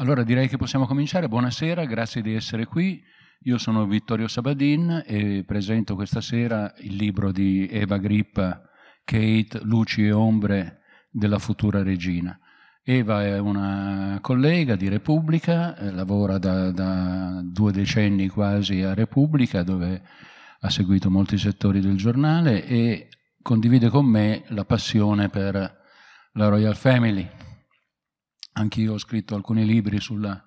Allora direi che possiamo cominciare. Buonasera, grazie di essere qui. Io sono Vittorio Sabadin e presento questa sera il libro di Eva Grippa, Kate, Luci e Ombre della futura regina. Eva è una collega di Repubblica, eh, lavora da, da due decenni quasi a Repubblica dove ha seguito molti settori del giornale e condivide con me la passione per la Royal Family. Anche io ho scritto alcuni libri sulla,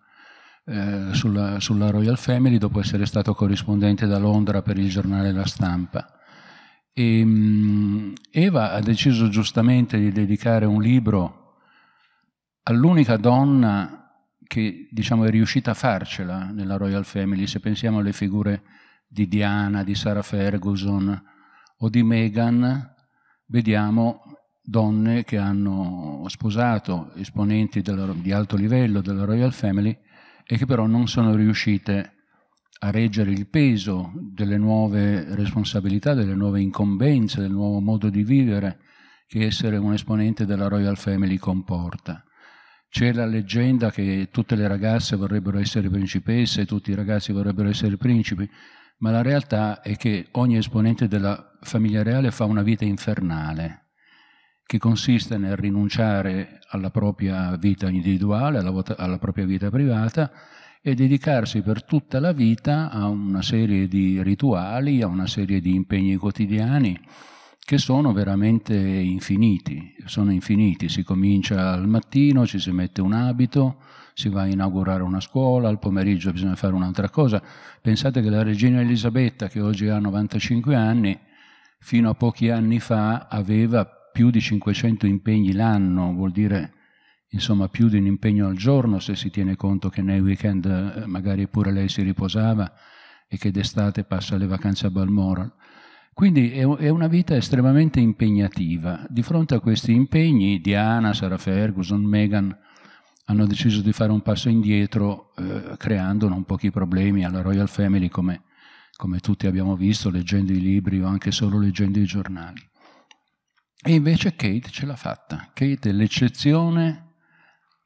eh, sulla, sulla Royal Family dopo essere stato corrispondente da Londra per il giornale La Stampa. E, um, Eva ha deciso giustamente di dedicare un libro all'unica donna che diciamo, è riuscita a farcela nella Royal Family, se pensiamo alle figure di Diana, di Sarah Ferguson o di Meghan, vediamo donne che hanno sposato esponenti della, di alto livello della Royal Family e che però non sono riuscite a reggere il peso delle nuove responsabilità, delle nuove incombenze, del nuovo modo di vivere che essere un esponente della Royal Family comporta. C'è la leggenda che tutte le ragazze vorrebbero essere principesse, tutti i ragazzi vorrebbero essere principi, ma la realtà è che ogni esponente della famiglia reale fa una vita infernale, che consiste nel rinunciare alla propria vita individuale, alla, alla propria vita privata e dedicarsi per tutta la vita a una serie di rituali, a una serie di impegni quotidiani che sono veramente infiniti, sono infiniti, si comincia al mattino, ci si mette un abito, si va a inaugurare una scuola, al pomeriggio bisogna fare un'altra cosa. Pensate che la regina Elisabetta, che oggi ha 95 anni, fino a pochi anni fa aveva più di 500 impegni l'anno, vuol dire insomma più di un impegno al giorno se si tiene conto che nei weekend eh, magari pure lei si riposava e che d'estate passa le vacanze a Balmoral. Quindi è una vita estremamente impegnativa. Di fronte a questi impegni, Diana, Sara Ferguson, Megan hanno deciso di fare un passo indietro eh, creando non pochi problemi alla Royal Family come, come tutti abbiamo visto leggendo i libri o anche solo leggendo i giornali. E invece Kate ce l'ha fatta. Kate è l'eccezione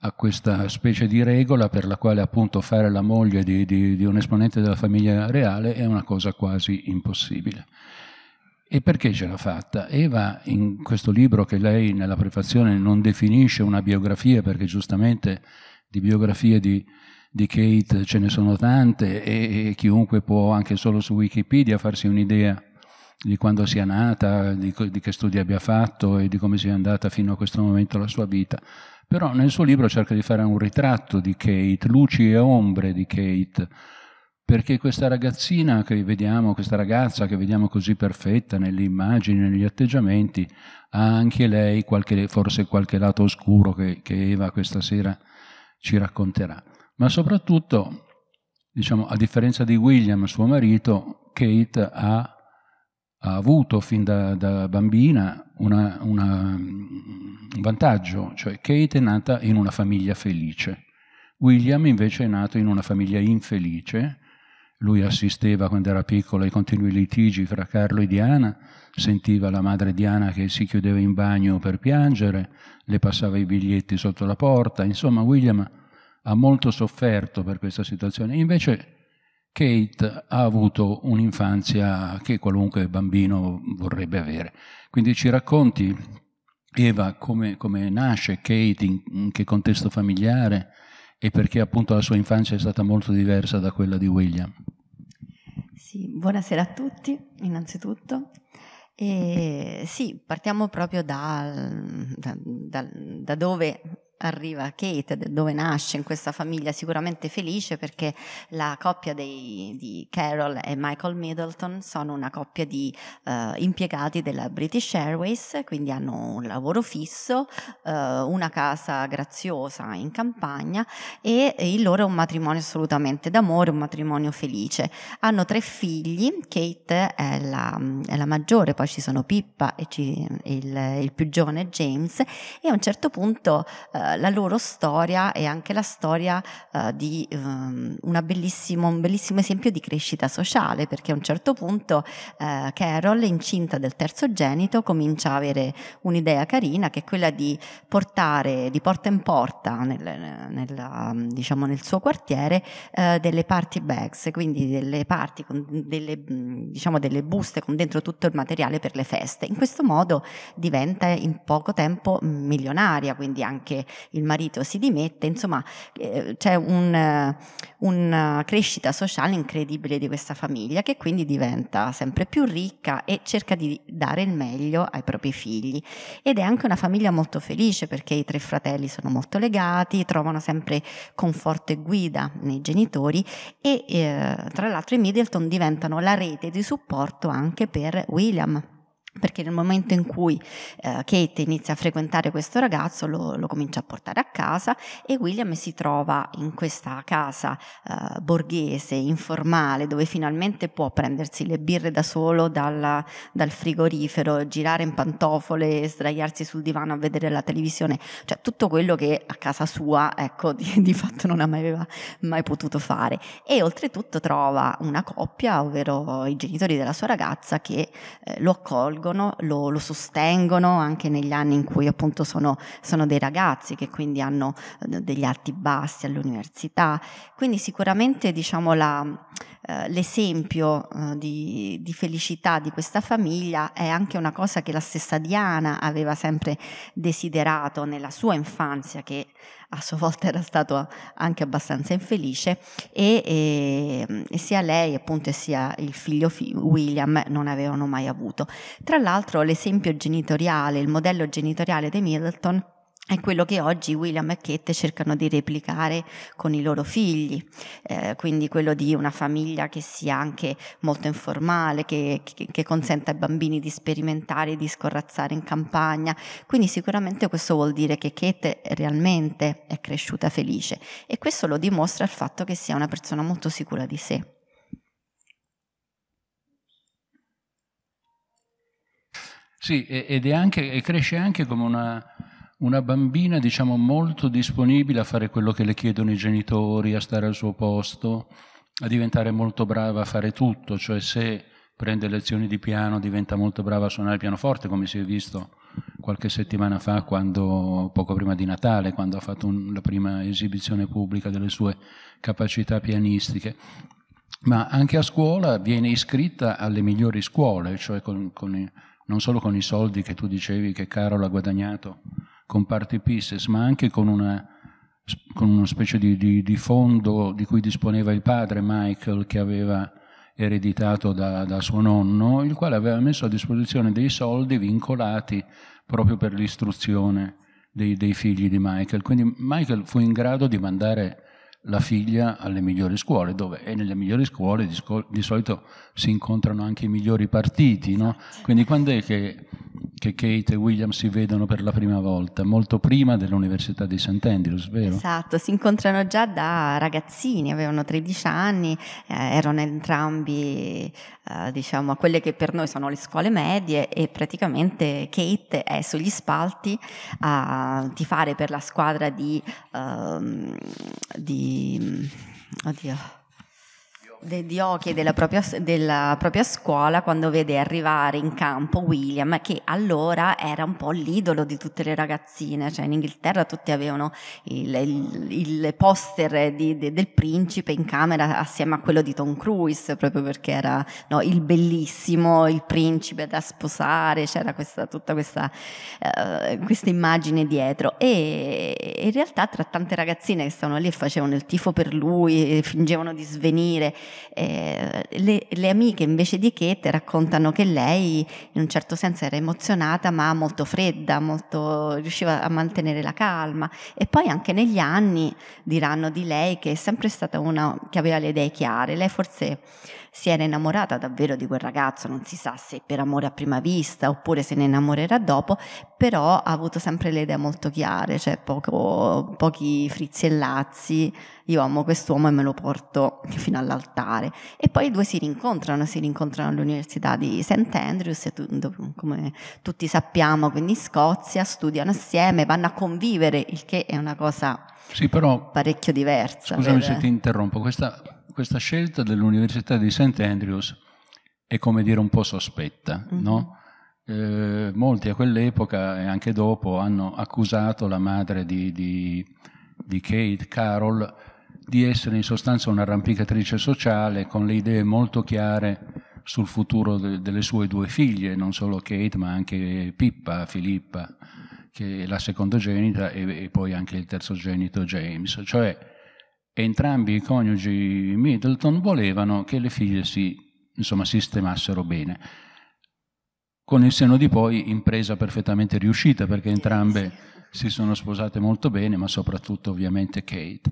a questa specie di regola per la quale appunto fare la moglie di, di, di un esponente della famiglia reale è una cosa quasi impossibile. E perché ce l'ha fatta? Eva, in questo libro che lei nella prefazione non definisce una biografia, perché giustamente di biografie di, di Kate ce ne sono tante e, e chiunque può anche solo su Wikipedia farsi un'idea di quando sia nata, di, di, che studi abbia fatto e di come sia andata fino a questo momento la sua vita. Però nel suo libro cerca di fare un ritratto di Kate, luci e ombre di Kate, perché questa ragazzina che vediamo, questa ragazza che vediamo così perfetta nelle immagini, negli atteggiamenti, ha anche lei qualche, forse qualche lato oscuro che, che Eva questa sera ci racconterà. Ma soprattutto, diciamo, a differenza di William, suo marito, Kate ha ha avuto fin da, da bambina una, una, un vantaggio, cioè Kate è nata in una famiglia felice, William invece è nato in una famiglia infelice, lui assisteva quando era piccolo ai continui litigi fra Carlo e Diana, sentiva la madre Diana che si chiudeva in bagno per piangere, le passava i biglietti sotto la porta, insomma William ha molto sofferto per questa situazione, invece Kate ha avuto un'infanzia che qualunque bambino vorrebbe avere. Quindi ci racconti, Eva, come, come nasce Kate, in, in, che contesto familiare e perché appunto la sua infanzia è stata molto diversa da quella di William. Sì, buonasera a tutti, innanzitutto. E, sì, partiamo proprio da, da, da, da dove arriva Kate, dove nasce in questa famiglia sicuramente felice perché la coppia dei, di Carol e Michael Middleton sono una coppia di uh, impiegati della British Airways, quindi hanno un lavoro fisso, uh, una casa graziosa in campagna e il loro è un matrimonio assolutamente d'amore, un matrimonio felice. Hanno tre figli, Kate è la, è la maggiore, poi ci sono Pippa e ci, il, il più giovane James e a un certo punto uh, eh, la loro storia è anche la storia uh, di um, un bellissimo esempio di crescita sociale, perché a un certo punto uh, Carol, incinta del terzo genito, comincia a avere un'idea carina che è quella di portare di porta in porta nel, nel, diciamo, nel suo quartiere uh, delle party bags, quindi delle party con delle, diciamo, delle buste con dentro tutto il materiale per le feste. In questo modo diventa in poco tempo milionaria, quindi anche il marito si dimette, insomma eh, c'è un, eh, una eh, crescita sociale incredibile di questa famiglia che quindi diventa sempre più ricca e cerca di dare il meglio ai propri figli ed è anche una famiglia molto felice perché i tre fratelli sono molto legati, trovano sempre conforto e guida nei genitori e eh, tra l'altro i Middleton diventano la rete di supporto anche per William perché nel momento in cui eh, Kate inizia a frequentare questo ragazzo lo, lo, comincia a portare a casa e William si trova in questa casa eh, borghese, informale, dove finalmente può prendersi le birre da solo dalla, dal frigorifero, girare in pantofole, sdraiarsi sul divano a vedere la televisione, cioè tutto quello che a casa sua ecco, di, di fatto non aveva mai potuto fare. E oltretutto trova una coppia, ovvero i genitori della sua ragazza, che eh, lo accolgono coinvolgono, lo, lo, sostengono anche negli anni in cui appunto sono, sono dei ragazzi che quindi hanno eh, degli alti bassi all'università. Quindi sicuramente diciamo la, eh, l'esempio eh, di, di, felicità di questa famiglia è anche una cosa che la stessa Diana aveva sempre desiderato nella sua infanzia, che a sua volta era stato anche abbastanza infelice, e, e, e sia lei appunto sia il figlio William non avevano mai avuto. Tra l'altro l'esempio genitoriale, il modello genitoriale dei Middleton è quello che oggi William e Kate cercano di replicare con i loro figli, eh, quindi quello di una famiglia che sia anche molto informale, che, che, che consenta ai bambini di sperimentare, di scorrazzare in campagna. Quindi sicuramente questo vuol dire che Kate realmente è cresciuta felice e questo lo dimostra il fatto che sia una persona molto sicura di sé. Sì, ed è anche, e cresce anche come una una bambina diciamo molto disponibile a fare quello che le chiedono i genitori, a stare al suo posto, a diventare molto brava a fare tutto, cioè se prende lezioni di piano diventa molto brava a suonare il pianoforte, come si è visto qualche settimana fa, quando, poco prima di Natale, quando ha fatto un, la prima esibizione pubblica delle sue capacità pianistiche. Ma anche a scuola viene iscritta alle migliori scuole, cioè con, con i, non solo con i soldi che tu dicevi che Carol ha guadagnato con parti pieces, ma anche con una, con una specie di, di, di, fondo di cui disponeva il padre Michael, che aveva ereditato da, da suo nonno, il quale aveva messo a disposizione dei soldi vincolati proprio per l'istruzione dei, dei, figli di Michael. Quindi Michael fu in grado di mandare la figlia alle migliori scuole, dove e nelle migliori scuole di, di solito si incontrano anche i migliori partiti, no? Esatto. Quindi quando è che che Kate e William si vedono per la prima volta, molto prima dell'Università di St. Andrews, vero? Esatto, si incontrano già da ragazzini, avevano 13 anni, eh, erano entrambi eh, diciamo a quelle che per noi sono le scuole medie e praticamente Kate è sugli spalti a tifare per la squadra di... Uh, di oddio de, di occhi della propria, della propria, scuola quando vede arrivare in campo William, che allora era un po' l'idolo di tutte le ragazzine, cioè in Inghilterra tutti avevano il, il, il poster di, de, del principe in camera assieme a quello di Tom Cruise, proprio perché era no, il bellissimo, il principe da sposare, c'era questa, tutta questa, uh, questa immagine dietro. E in realtà tra tante ragazzine che stavano lì e facevano il tifo per lui, fingevano di svenire, eh, le, le, amiche invece di Kate raccontano che lei in un certo senso era emozionata ma molto fredda, molto, riusciva a mantenere la calma e poi anche negli anni diranno di lei che è sempre stata una che aveva le idee chiare, lei forse si era innamorata davvero di quel ragazzo, non si sa se per amore a prima vista oppure se ne innamorerà dopo, però ha avuto sempre le idee molto chiare, cioè poco, pochi frizzi e lazzi, io amo quest'uomo e me lo porto fino all'altare. E poi i due si rincontrano, si rincontrano all'Università di St. Andrews, come tutti sappiamo, quindi in Scozia, studiano assieme, vanno a convivere, il che è una cosa... Sì, però, parecchio diversa. Scusami per... se ti interrompo, questa questa scelta dell'Università di St. Andrews è come dire un po' sospetta, mm-hmm. no? eh, molti a quell'epoca e anche dopo hanno accusato la madre di, di, di Kate Carol, di essere in sostanza un'arrampicatrice sociale con le idee molto chiare sul futuro de, delle sue due figlie, non solo Kate ma anche Pippa, Filippa, che è la secondogenita e, e poi anche il terzogenito James. Cioè, entrambi i coniugi Middleton volevano che le figlie si insomma, sistemassero bene. Con il seno di poi impresa perfettamente riuscita perché entrambe si sono sposate molto bene, ma soprattutto ovviamente Kate.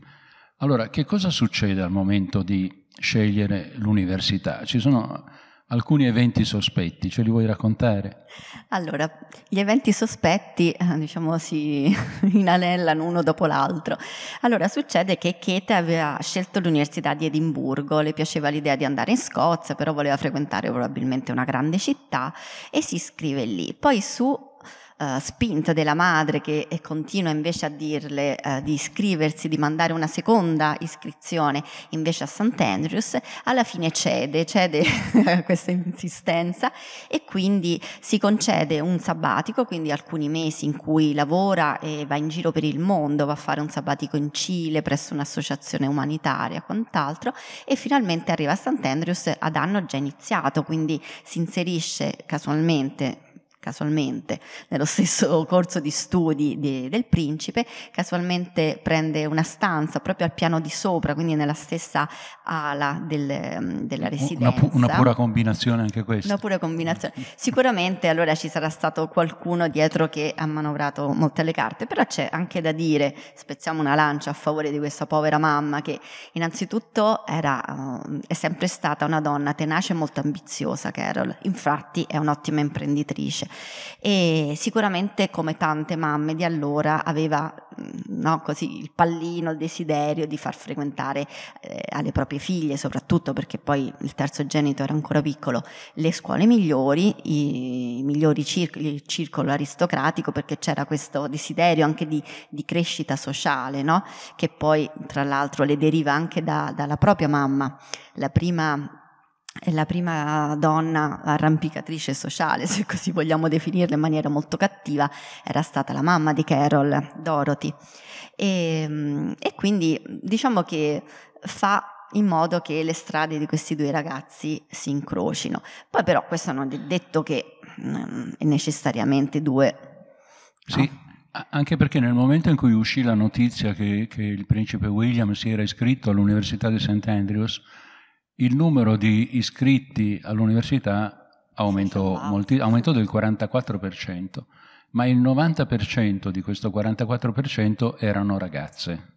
Allora, che cosa succede al momento di scegliere l'università? Ci sono alcuni eventi sospetti, ce li vuoi raccontare? Allora, gli eventi sospetti, eh, diciamo, si inanellano uno dopo l'altro. Allora, succede che Kate aveva scelto l'Università di Edimburgo, le piaceva l'idea di andare in Scozia, però voleva frequentare probabilmente una grande città e si iscrive lì. Poi su eh, spinta della madre che eh, continua invece a dirle eh, di iscriversi, di mandare una seconda iscrizione invece a St. Andrews, alla fine cede, cede questa insistenza e quindi si concede un sabbatico, quindi alcuni mesi in cui lavora e va in giro per il mondo, va a fare un sabbatico in Cile presso un'associazione umanitaria, e quant'altro, e finalmente arriva a St. Andrews ad anno già iniziato, quindi si inserisce casualmente casualmente nello stesso corso di studi di, del principe, casualmente prende una stanza proprio al piano di sopra, quindi nella stessa ala del, mm, della residenza. Una, pu- una, pura combinazione anche questa. Una pura combinazione. Sicuramente allora ci sarà stato qualcuno dietro che ha manovrato molte le carte, però c'è anche da dire, spezziamo una lancia a favore di questa povera mamma che innanzitutto era, mm, è sempre stata una donna tenace e molto ambiziosa, Carol, infatti è un'ottima imprenditrice e sicuramente come tante mamme di allora aveva mm, no, così, il pallino, il desiderio di far frequentare eh, alle proprie figlie, soprattutto perché poi il terzo genito era ancora piccolo, le scuole migliori, i, i migliori circoli, il circolo aristocratico, perché c'era questo desiderio anche di, di crescita sociale, no? che poi tra l'altro le deriva anche da, dalla propria mamma. La prima è la prima donna arrampicatrice sociale, se così vogliamo definirla in maniera molto cattiva, era stata la mamma di Carol, Dorothy. E, ehm, e quindi diciamo che fa in modo che le strade di questi due ragazzi si incrocino. Poi però questo non è detto che mh, mm, è necessariamente due. No? Sì, anche perché nel momento in cui uscì la notizia che, che il principe William si era iscritto all'Università di St. Andrews, il numero di iscritti all'università aumentò, molti, aumentò del 44%, ma il 90% di questo 44% erano ragazze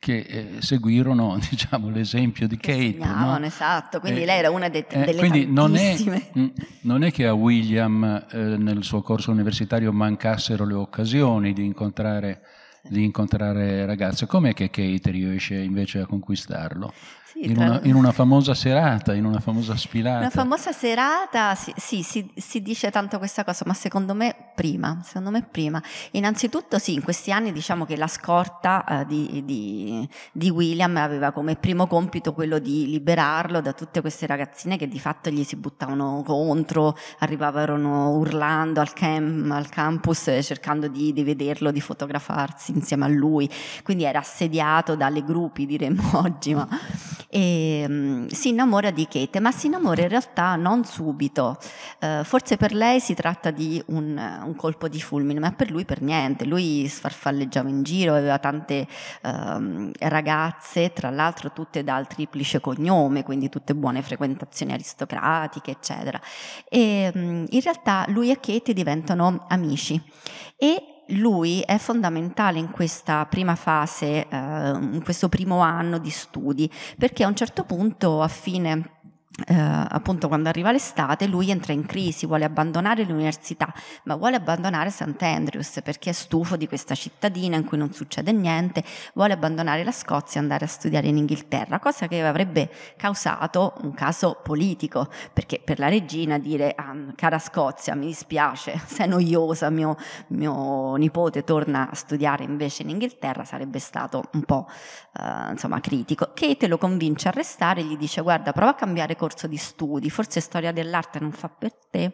che eh, seguirono diciamo, l'esempio di che Kate. No? Esatto, quindi eh, lei era una de- eh, delle eh, quindi non è, mm, non è, che a William eh, nel suo corso universitario mancassero le occasioni di incontrare, di incontrare ragazze. Com'è che Kate riesce invece a conquistarlo? Sì, in, una, in, una, famosa serata, in una famosa sfilata. Una famosa serata, sì, sì si, si, dice tanto questa cosa, ma secondo me prima, secondo me prima. Innanzitutto sì, in questi anni diciamo che la scorta eh, di, di, di, William aveva come primo compito quello di liberarlo da tutte queste ragazzine che di fatto gli si buttavano contro, arrivavano urlando al, cam, al campus eh, cercando di, di vederlo, di fotografarsi insieme a lui, quindi era assediato dalle gruppi, diremmo oggi, ma e um, si innamora di Kate, ma si innamora in realtà non subito. Uh, forse per lei si tratta di un, un, colpo di fulmine, ma per lui per niente. Lui sfarfalleggiava in giro, aveva tante um, ragazze, tra l'altro tutte dal triplice cognome, quindi tutte buone frequentazioni aristocratiche, eccetera. E um, in realtà lui e Kate diventano amici e lui è fondamentale in questa prima fase, eh, in questo primo anno di studi, perché a un certo punto a fine eh, appunto quando arriva l'estate lui entra in crisi, vuole abbandonare l'università, ma vuole abbandonare St. Andrews perché è stufo di questa cittadina in cui non succede niente, vuole abbandonare la Scozia e andare a studiare in Inghilterra, cosa che avrebbe causato un caso politico, perché per la regina dire ah, cara Scozia mi dispiace, sei noiosa, mio, mio, nipote torna a studiare invece in Inghilterra sarebbe stato un po' eh, insomma critico. Kate lo convince a restare, gli dice guarda prova a cambiare corso di studi, forse storia dell'arte non fa per te,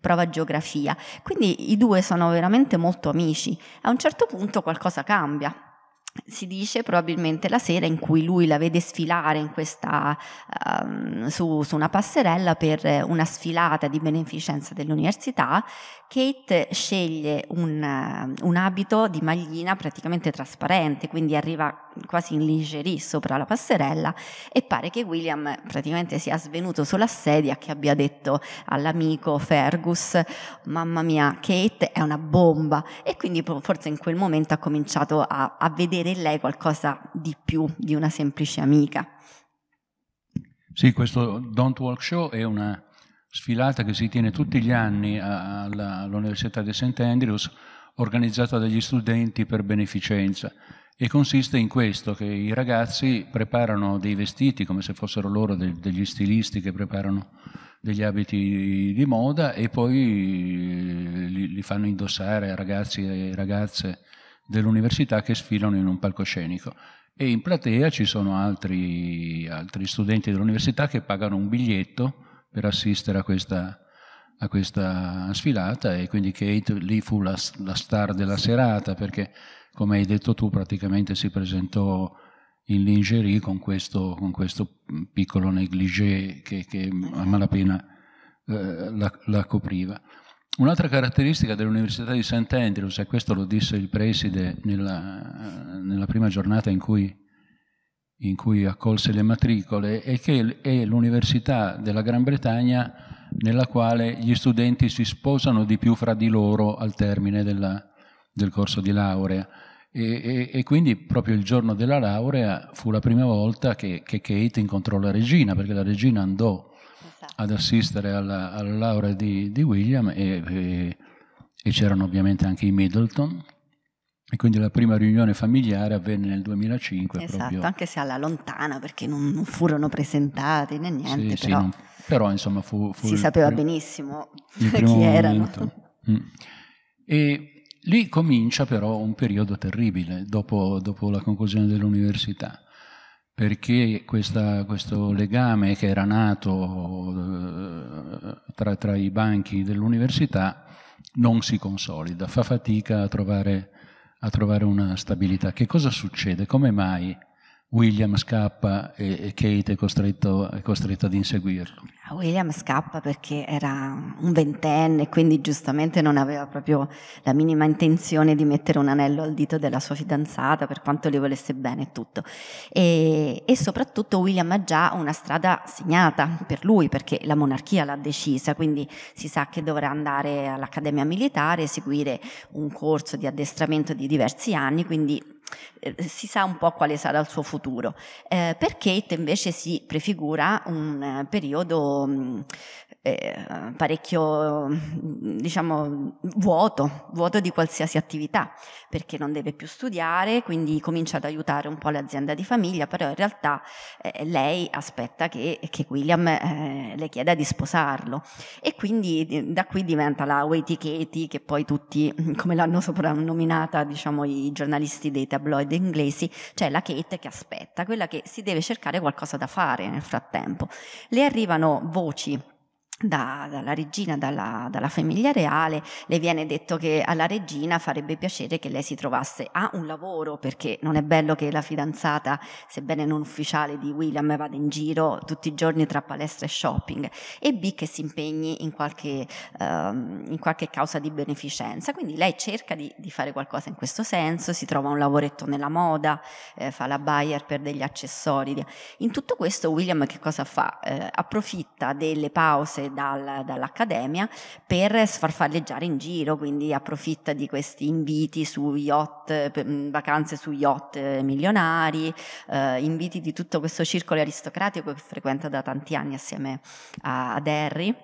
prova geografia. Quindi i due sono veramente molto amici. A un certo punto qualcosa cambia, si dice probabilmente la sera in cui lui la vede sfilare questa, um, su, su, una passerella per una sfilata di beneficenza dell'università, Kate sceglie un, un abito di maglina praticamente trasparente, quindi arriva quasi in lingerie sopra la passerella e pare che William praticamente sia svenuto sulla sedia che abbia detto all'amico Fergus mamma mia Kate è una bomba e quindi forse in quel momento ha cominciato a, a vedere in lei qualcosa di più di una semplice amica. Sì, questo Don't Walk Show è una sfilata che si tiene tutti gli anni all'Università di St. Andrews organizzata dagli studenti per beneficenza e consiste in questo, che i ragazzi preparano dei vestiti come se fossero loro de degli stilisti che preparano degli abiti di moda e poi eh, li, li fanno indossare a ragazzi e ragazze dell'università che sfilano in un palcoscenico. E in platea ci sono altri, altri studenti dell'università che pagano un biglietto per assistere a questa, a questa sfilata e quindi Kate lì fu la, la star della serata perché come hai detto tu, praticamente si presentò in lingerie con questo, con questo piccolo negligé che, che a malapena eh, la, la, copriva. Un'altra caratteristica dell'Università di St. Andrews, e questo lo disse il preside nella, nella prima giornata in cui, in cui, accolse le matricole, è che è l'Università della Gran Bretagna nella quale gli studenti si sposano di più fra di loro al termine della, del corso di laurea. E, e, e, quindi proprio il giorno della laurea fu la prima volta che, che Kate incontrò la regina, perché la regina andò esatto. ad assistere alla, alla laurea di, di William e, e, e c'erano ovviamente anche i Middleton. E quindi la prima riunione familiare avvenne nel 2005. Esatto, proprio. anche se alla lontana, perché non, non furono presentati né niente. Sì, però, sì, non, però insomma fu... fu si sapeva primo, benissimo chi erano. Mm. E Lì comincia però un periodo terribile dopo, dopo la conclusione dell'università, perché questa, questo legame che era nato eh, tra, tra i banchi dell'università non si consolida, fa fatica a trovare, a trovare una stabilità. Che cosa succede? Come mai William scappa e Kate è, costretto, è costretta ad inseguirlo? William scappa perché era un ventenne, quindi giustamente non aveva proprio la minima intenzione di mettere un anello al dito della sua fidanzata, per quanto le volesse bene tutto. E, e soprattutto William ha già una strada segnata per lui, perché la monarchia l'ha decisa, quindi si sa che dovrà andare all'accademia militare, seguire un corso di addestramento di diversi anni, quindi eh, si sa un po' quale sarà il suo futuro. Eh, per Kate invece si prefigura un eh, periodo parecchio, eh, parecchio diciamo, vuoto, vuoto di qualsiasi attività, perché non deve più studiare, quindi comincia ad aiutare un po' l'azienda di famiglia, però in realtà eh, lei aspetta che, che William eh, le chieda di sposarlo. E quindi da qui diventa la Waity Katie, che poi tutti, come l'hanno soprannominata diciamo, i giornalisti dei tabloid inglesi, cioè la Kate che aspetta, quella che si deve cercare qualcosa da fare nel frattempo. Le arrivano voci da, dalla regina, dalla, dalla, famiglia reale, le viene detto che alla regina farebbe piacere che lei si trovasse a un lavoro, perché non è bello che la fidanzata, sebbene non ufficiale di William, vada in giro tutti i giorni tra palestra e shopping, e B che si impegni in qualche, ehm, in qualche causa di beneficenza. Quindi lei cerca di, di, fare qualcosa in questo senso, si trova un lavoretto nella moda, eh, fa la buyer per degli accessori. In tutto questo William che cosa fa? Eh, approfitta delle pause dal, dall'Accademia per sfarfalleggiare in giro, quindi approfitta di questi inviti su yacht, mm, vacanze su yacht milionari, eh, inviti di tutto questo circolo aristocratico che frequenta da tanti anni assieme a, ad Harry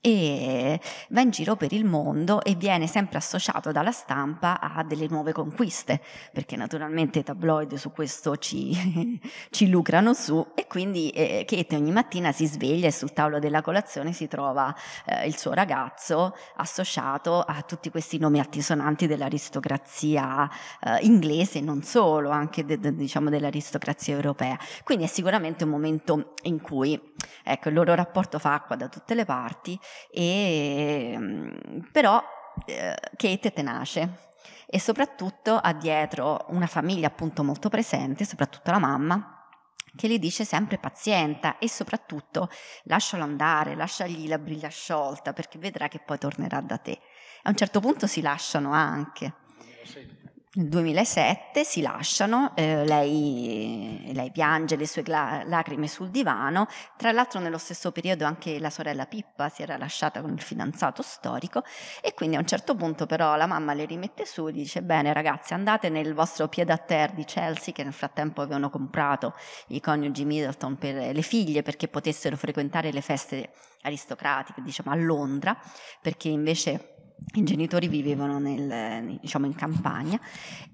e va in giro per il mondo e viene sempre associato dalla stampa a delle nuove conquiste, perché naturalmente i tabloid su questo ci, ci lucrano su e quindi eh, Kate ogni mattina si sveglia e sul tavolo della colazione si trova eh, il suo ragazzo associato a tutti questi nomi altisonanti dell'aristocrazia eh, inglese e non solo, anche de, de, diciamo dell'aristocrazia europea. Quindi è sicuramente un momento in cui Ecco, il loro rapporto fa acqua da tutte le parti, e, mm, però eh, Kate è tenace e soprattutto ha dietro una famiglia appunto molto presente, soprattutto la mamma, che le dice sempre pazienta e soprattutto lascialo andare, lasciagli la briglia sciolta perché vedrà che poi tornerà da te. A un certo punto si lasciano anche. Sì. Nel 2007 si lasciano, eh, lei, lei, piange le sue la- lacrime sul divano, tra l'altro nello stesso periodo anche la sorella Pippa si era lasciata con il fidanzato storico e quindi a un certo punto però la mamma le rimette su e dice bene ragazzi andate nel vostro piede a terra di Chelsea che nel frattempo avevano comprato i coniugi Middleton per le figlie perché potessero frequentare le feste aristocratiche diciamo a Londra perché invece i genitori vivevano nel, eh, diciamo, in campagna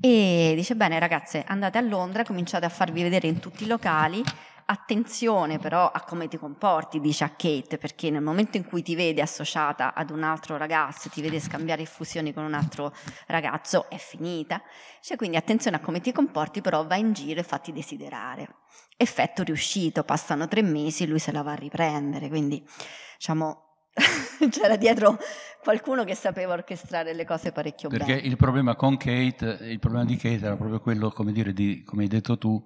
e dice bene ragazze andate a Londra cominciate a farvi vedere in tutti i locali attenzione però a come ti comporti dice a Kate perché nel momento in cui ti vede associata ad un altro ragazzo ti vede scambiare effusioni con un altro ragazzo è finita cioè, quindi attenzione a come ti comporti però vai in giro e fatti desiderare effetto riuscito passano tre mesi lui se la va a riprendere quindi diciamo c'era dietro qualcuno che sapeva orchestrare le cose parecchio Perché bene. Perché il problema con Kate, il problema di Kate era proprio quello, come, dire, di, come hai detto tu,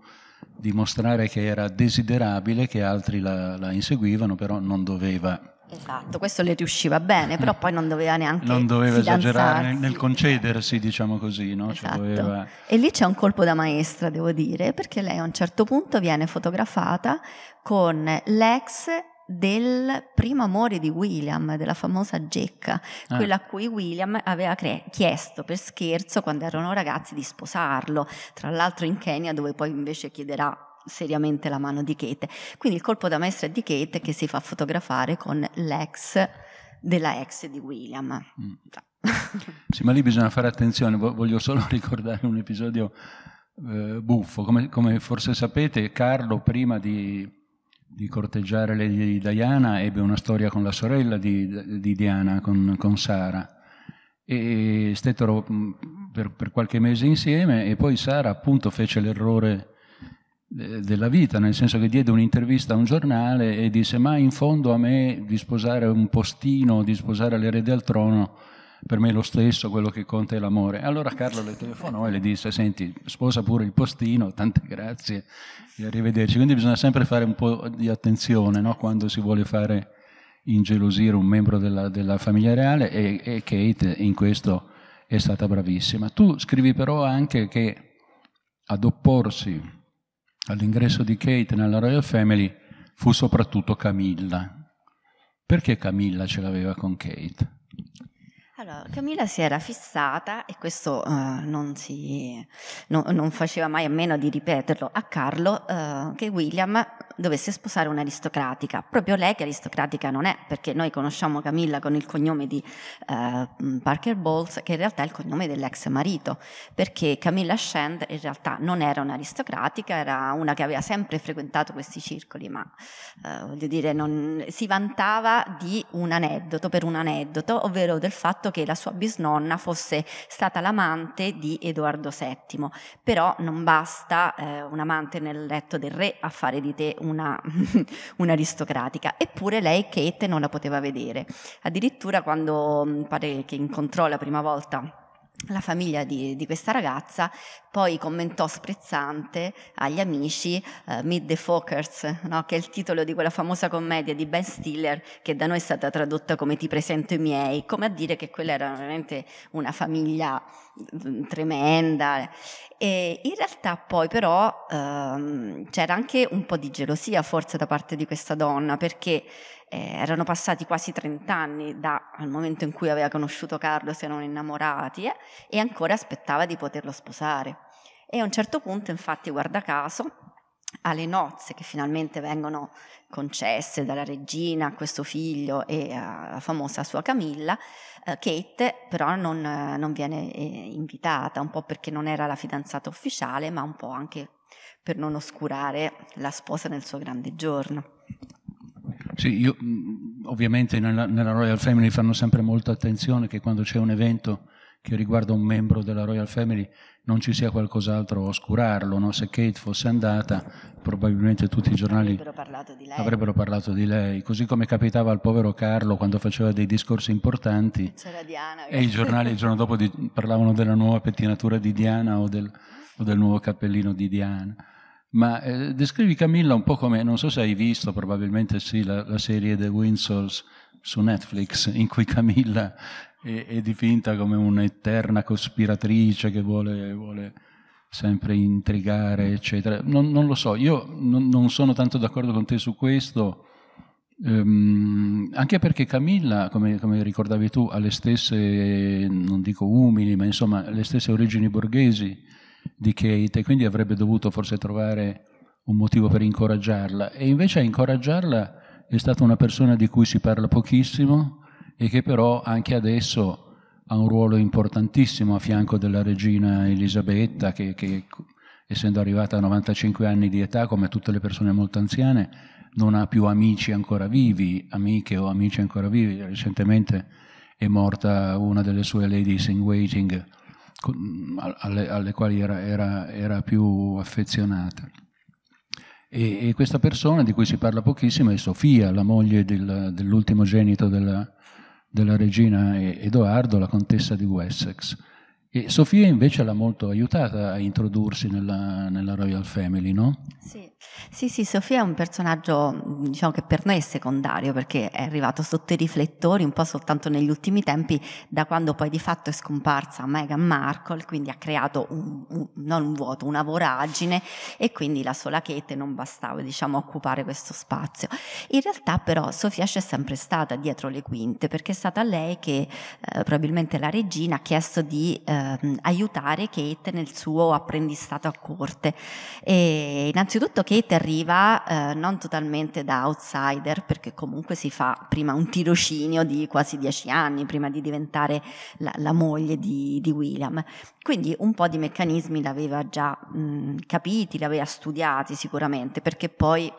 di mostrare che era desiderabile, che altri la, la inseguivano, però non doveva Esatto, questo le riusciva bene, però poi non doveva neanche Non doveva fidanzarsi. esagerare nel concedersi, diciamo così, no? Cioè, esatto. Cioè doveva... E lì c'è un colpo da maestra, devo dire, perché lei a un certo punto viene fotografata con l'ex del primo amore di William, della famosa Gecca, ah. quella a cui William aveva cre- chiesto per scherzo quando erano ragazzi di sposarlo, tra l'altro in Kenya dove poi invece chiederà seriamente la mano di Kate. Quindi il colpo da maestra è di Kate che si fa fotografare con l'ex della ex di William. Mm. Cioè. sì, ma lì bisogna fare attenzione, voglio solo ricordare un episodio eh, buffo. Come, come forse sapete, Carlo prima di di corteggiare Lady Diana, ebbe una storia con la sorella di, di Diana, con, con, Sara, e stettero mm, per, per, qualche mese insieme e poi Sara appunto fece l'errore della vita, nel senso che diede un'intervista a un giornale e disse ma in fondo a me di sposare un postino, di sposare l'erede al trono, per me è lo stesso, quello che conta è l'amore. Allora Carlo le telefonò e le disse, senti, sposa pure il postino, tante grazie e arrivederci. Quindi bisogna sempre fare un po' di attenzione no? quando si vuole fare ingelosire un membro della, della famiglia reale e, e, Kate in questo è stata bravissima. Tu scrivi però anche che ad opporsi all'ingresso di Kate nella Royal Family fu soprattutto Camilla. Perché Camilla ce l'aveva con Kate? Allora, Camilla si era fissata, e questo uh, non, si, no, non, faceva mai a meno di ripeterlo a Carlo, uh, che William dovesse sposare un'aristocratica. Proprio lei che aristocratica non è, perché noi conosciamo Camilla con il cognome di uh, Parker Bowles, che in realtà è il cognome dell'ex marito, perché Camilla Shand in realtà non era un'aristocratica, era una che aveva sempre frequentato questi circoli, ma voglio dire, non, si vantava di un aneddoto per un aneddoto, ovvero del fatto fatto che la sua bisnonna fosse stata l'amante di Edoardo VII. Però non basta eh, un amante nel letto del re a fare di te una, un'aristocratica, eppure lei Kate non la poteva vedere. Addirittura quando mm, pare che incontrò la prima volta la famiglia di, di, questa ragazza poi commentò sprezzante agli amici uh, Meet the Fockers, no? che è il titolo di quella famosa commedia di Ben Stiller che da noi è stata tradotta come Ti presento i miei, come a dire che quella era veramente una famiglia mm, tremenda. E in realtà poi però um, c'era anche un po' di gelosia forse da parte di questa donna perché eh, erano passati quasi 30 anni dal momento in cui aveva conosciuto Carlo, si erano innamorati eh, e ancora aspettava di poterlo sposare. E a un certo punto, infatti, guarda caso, alle nozze che finalmente vengono concesse dalla regina a questo figlio e alla eh, famosa sua Camilla, eh, Kate però non, eh, non viene eh, invitata, un po' perché non era la fidanzata ufficiale, ma un po' anche per non oscurare la sposa nel suo grande giorno. Sì, io, mm, mm, ovviamente nella, nella, Royal Family fanno sempre molta attenzione che quando c'è un evento che riguarda un membro della Royal Family non ci sia qualcos'altro a oscurarlo, no? se Kate fosse andata probabilmente tutti i giornali avrebbero parlato, avrebbero parlato di lei, così come capitava al povero Carlo quando faceva dei discorsi importanti Diana, e i giornali il giorno dopo di, parlavano della nuova pettinatura di Diana o del, o del nuovo cappellino di Diana. Ma eh, descrivi Camilla un po' come, non so se hai visto, probabilmente sì, la, la serie The Windsors su Netflix, in cui Camilla è, è dipinta come un'eterna cospiratrice che vuole, vuole sempre intrigare, eccetera. Non, non lo so, io non, non, sono tanto d'accordo con te su questo, ehm, anche perché Camilla, come, come, ricordavi tu, ha le stesse, non dico umili, ma insomma le stesse origini borghesi di Kate e quindi avrebbe dovuto forse trovare un motivo per incoraggiarla e invece a incoraggiarla è stata una persona di cui si parla pochissimo e che però anche adesso ha un ruolo importantissimo a fianco della regina Elisabetta che, che essendo arrivata a 95 anni di età come tutte le persone molto anziane non ha più amici ancora vivi, amiche o amici ancora vivi, recentemente è morta una delle sue ladies in waiting alle, alle quali era, era, era, più affezionata. E, e, questa persona, di cui si parla pochissimo, è Sofia, la moglie del, dell'ultimo genito della, della regina Edoardo, la contessa di Wessex. E Sofia invece l'ha molto aiutata a introdursi nella, nella Royal Family, no? Sì. sì. sì, Sofia è un personaggio diciamo che per noi è secondario perché è arrivato sotto i riflettori un po' soltanto negli ultimi tempi, da quando poi di fatto è scomparsa Meghan Markle, quindi ha creato un, un, non un vuoto, una voragine e quindi la sola Kate non bastava diciamo, occupare questo spazio. In realtà però Sofia c'è sempre stata dietro le quinte perché è stata lei che eh, probabilmente la regina ha chiesto di... Eh, ehm, aiutare Kate nel suo apprendistato a corte. E innanzitutto Kate arriva eh, non totalmente da outsider perché comunque si fa prima un tirocinio di quasi dieci anni prima di diventare la, la moglie di, di, William. Quindi un po' di meccanismi l'aveva già mh, mm, capiti, li studiati sicuramente perché poi...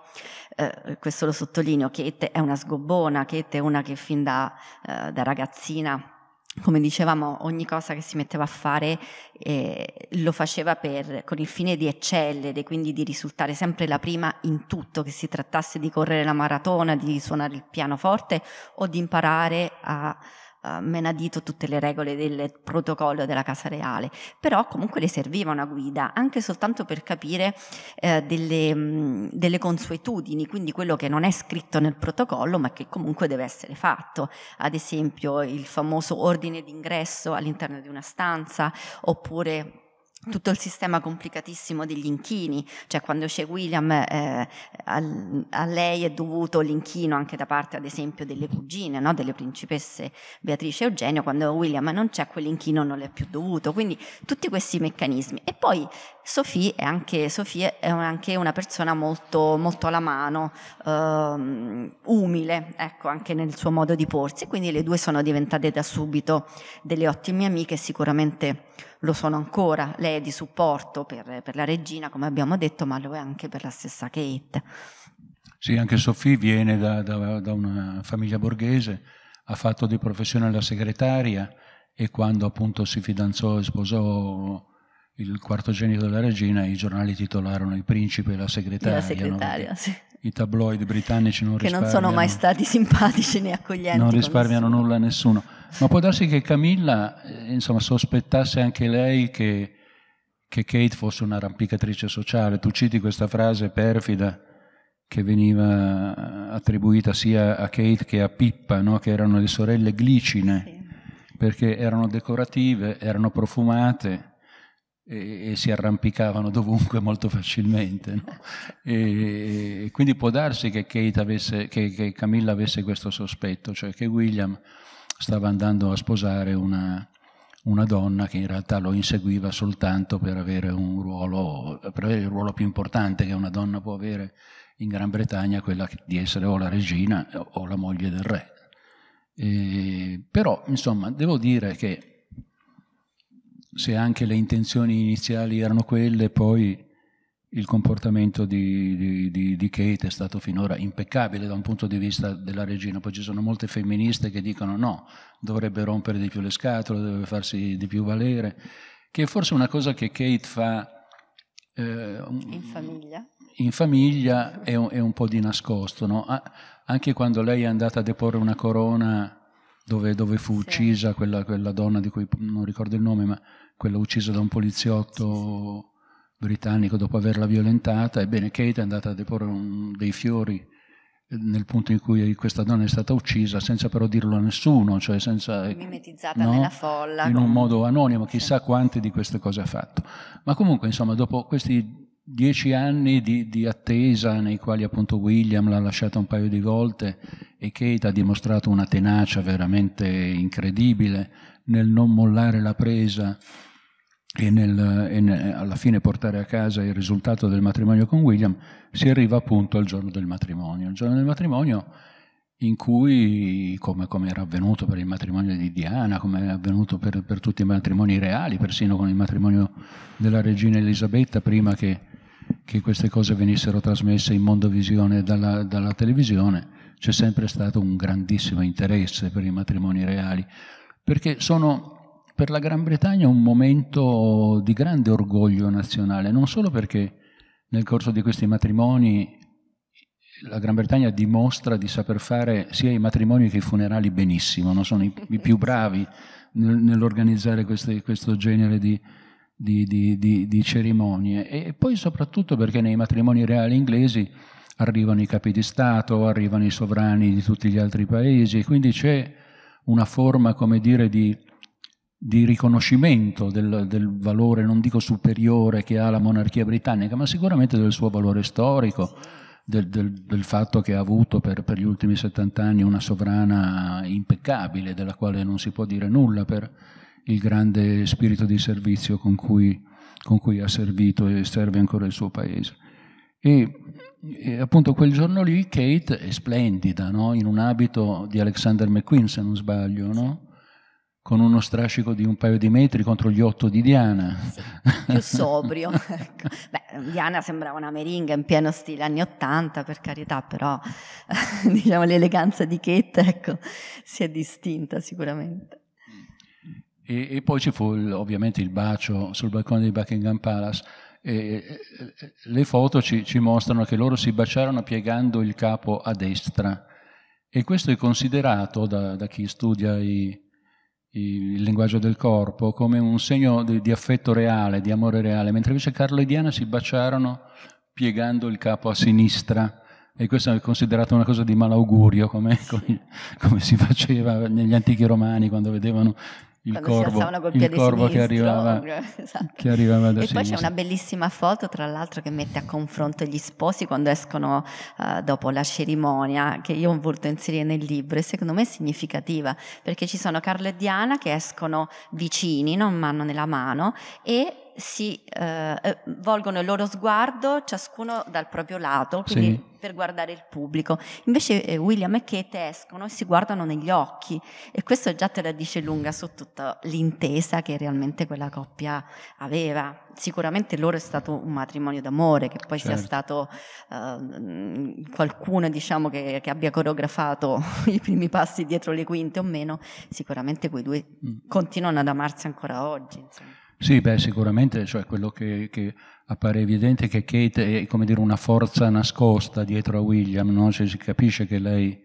Eh, questo lo sottolineo, Kate è una sgobbona, Kate è una che fin da, eh, da ragazzina come dicevamo, ogni cosa che si metteva a fare eh, lo faceva per, con il fine di eccellere, quindi di risultare sempre la prima in tutto, che si trattasse di correre la maratona, di suonare il pianoforte o di imparare a uh, eh, menadito tutte le regole del protocollo della Casa Reale, però comunque le serviva una guida, anche soltanto per capire eh, delle, mh, mm, delle, consuetudini, quindi quello che non è scritto nel protocollo ma che comunque deve essere fatto, ad esempio il famoso ordine d'ingresso all'interno di una stanza oppure tutto il sistema complicatissimo degli inchini, cioè quando c'è William eh, a, a, lei è dovuto l'inchino anche da parte ad esempio delle cugine, no? delle principesse Beatrice e Eugenio, quando William non c'è quell'inchino non le è più dovuto, quindi tutti questi meccanismi. E poi Sophie è anche, Sophie è anche una persona molto, molto alla mano, ehm, umile, ecco, anche nel suo modo di porsi, quindi le due sono diventate da subito delle ottime amiche sicuramente lo sono ancora, lei è di supporto per, per la regina, come abbiamo detto, ma lo è anche per la stessa Kate. Sì, anche Sophie viene da, da, da una famiglia borghese, ha fatto di professione la segretaria e quando appunto si fidanzò e sposò il quarto quartogenito della regina, i giornali titolarono Il principe e la segretaria. la segretaria, no? sì i tabloid britannici non che risparmiano. Che non sono mai stati simpatici né accoglienti. Non risparmiano nessuno. nulla a nessuno. Ma può darsi che Camilla, eh, insomma, sospettasse anche lei che, che Kate fosse un'arrampicatrice sociale. Tu citi questa frase perfida che veniva attribuita sia a Kate che a Pippa, no? che erano le sorelle glicine, sì. perché erano decorative, erano profumate e, e si arrampicavano dovunque molto facilmente. No? E, e quindi può darsi che, avesse, che, che, Camilla avesse questo sospetto, cioè che William stava andando a sposare una, una donna che in realtà lo inseguiva soltanto per avere, ruolo, per avere il ruolo più importante che una donna può avere in Gran Bretagna, quella di essere o la regina o la moglie del re. E, però, insomma, devo dire che se anche le intenzioni iniziali erano quelle, poi il comportamento di, di, di, di, Kate è stato finora impeccabile da un punto di vista della regina. Poi ci sono molte femministe che dicono no, dovrebbe rompere di più le scatole, dovrebbe farsi di più valere, che è forse una cosa che Kate fa... Eh, in famiglia. In famiglia è un, è un po' di nascosto, no? anche quando lei è andata a deporre una corona dove, dove fu sì. uccisa quella, quella donna di cui non ricordo il nome, ma quello ucciso da un poliziotto britannico dopo averla violentata. Ebbene, Kate è andata a deporre un, dei fiori eh, nel punto in cui questa donna è stata uccisa, senza però dirlo a nessuno, cioè senza... Eh, Mimetizzata no, nella folla. In un modo anonimo, chissà sì. quante di queste cose ha fatto. Ma comunque, insomma, dopo questi dieci anni di, di, attesa nei quali appunto William l'ha lasciata un paio di volte e Kate ha dimostrato una tenacia veramente incredibile nel non mollare la presa e, nel, e ne, alla fine portare a casa il risultato del matrimonio con William, si arriva appunto al giorno del matrimonio. Il giorno del matrimonio in cui, come, come era avvenuto per il matrimonio di Diana, come è avvenuto per, per, tutti i matrimoni reali, persino con il matrimonio della regina Elisabetta, prima che, che queste cose venissero trasmesse in mondovisione dalla, dalla televisione, c'è sempre stato un grandissimo interesse per i matrimoni reali, perché sono per la Gran Bretagna un momento di grande orgoglio nazionale, non solo perché nel corso di questi matrimoni la Gran Bretagna dimostra di saper fare sia i matrimoni che i funerali benissimo, no? sono i, i, più bravi nell'organizzare queste, questo genere di, di, di, di, cerimonie e poi soprattutto perché nei matrimoni reali inglesi arrivano i capi di Stato, arrivano i sovrani di tutti gli altri paesi, e quindi c'è una forma, come dire, di di riconoscimento del, del, valore, non dico superiore, che ha la monarchia britannica, ma sicuramente del suo valore storico, del, del, del fatto che ha avuto per, per, gli ultimi 70 anni una sovrana impeccabile, della quale non si può dire nulla per il grande spirito di servizio con cui, con cui ha servito e serve ancora il suo paese. E, e appunto quel giorno lì Kate è splendida, no? in un abito di Alexander McQueen, se non sbaglio, no? con uno strascico di un paio di metri contro gli otto di Diana. Sì, più sobrio. Ecco. Beh, Diana sembrava una meringa in pieno stile anni Ottanta, per carità, però diciamo, l'eleganza di Kate ecco, si è distinta sicuramente. E, e poi ci fu il, ovviamente il bacio sul balcone di Buckingham Palace. E, le foto ci, ci mostrano che loro si baciarono piegando il capo a destra e questo è considerato da, da chi studia i, il linguaggio del corpo come un segno di, di, affetto reale, di amore reale, mentre invece Carlo e Diana si baciarono piegando il capo a sinistra e questo è considerato una cosa di malaugurio come, come, come si faceva negli antichi romani quando vedevano il Quando corvo, il corvo che, arrivava, esatto. che arrivava da E sinistra. poi c'è una bellissima foto, tra l'altro, che mette a confronto gli sposi quando escono uh, dopo la cerimonia, che io ho voluto inserire nel libro e secondo me è significativa, perché ci sono Carlo e Diana che escono vicini, non mano nella mano, e si eh, eh, volgono il loro sguardo ciascuno dal proprio lato, quindi sì. per guardare il pubblico. Invece eh, William e Kate escono e si guardano negli occhi e questo già te la dice lunga su tutta l'intesa che realmente quella coppia aveva. Sicuramente loro è stato un matrimonio d'amore, che poi certo. sia stato eh, qualcuno diciamo, che, che, abbia coreografato i primi passi dietro le quinte o meno, sicuramente quei due mm. continuano ad amarsi ancora oggi. Insomma. Sì, beh, sicuramente cioè, quello che, che, appare evidente è che Kate è come dire, una forza nascosta dietro a William, no? cioè, si capisce che lei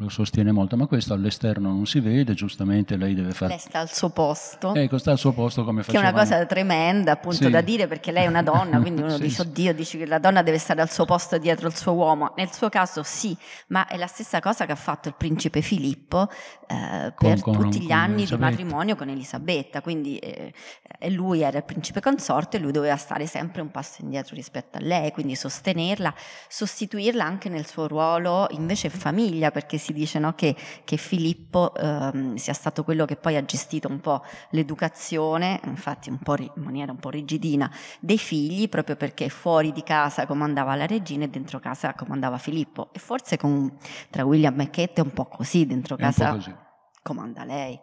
lo sostiene molto, ma questo all'esterno non si vede, giustamente lei deve fare... Lei sta al suo posto. Ecco, sta al suo posto come faceva... Che è una cosa tremenda appunto sì. da dire perché lei è una donna, quindi uno sì, dice, oddio, dice che la donna deve stare al suo posto dietro il suo uomo. Nel suo caso sì, ma è la stessa cosa che ha fatto il principe Filippo eh, per con, tutti gli anni di matrimonio con Elisabetta, quindi eh, lui era il principe consorte e lui doveva stare sempre un passo indietro rispetto a lei, quindi sostenerla, sostituirla anche nel suo ruolo invece in famiglia, perché si si dice no, che, che, Filippo ehm, sia stato quello che poi ha gestito un po' l'educazione, infatti un po ri- in maniera un po' rigidina, dei figli, proprio perché fuori di casa comandava la regina e dentro casa comandava Filippo. E forse con, tra William e Kate è un po' così, dentro casa così. comanda lei.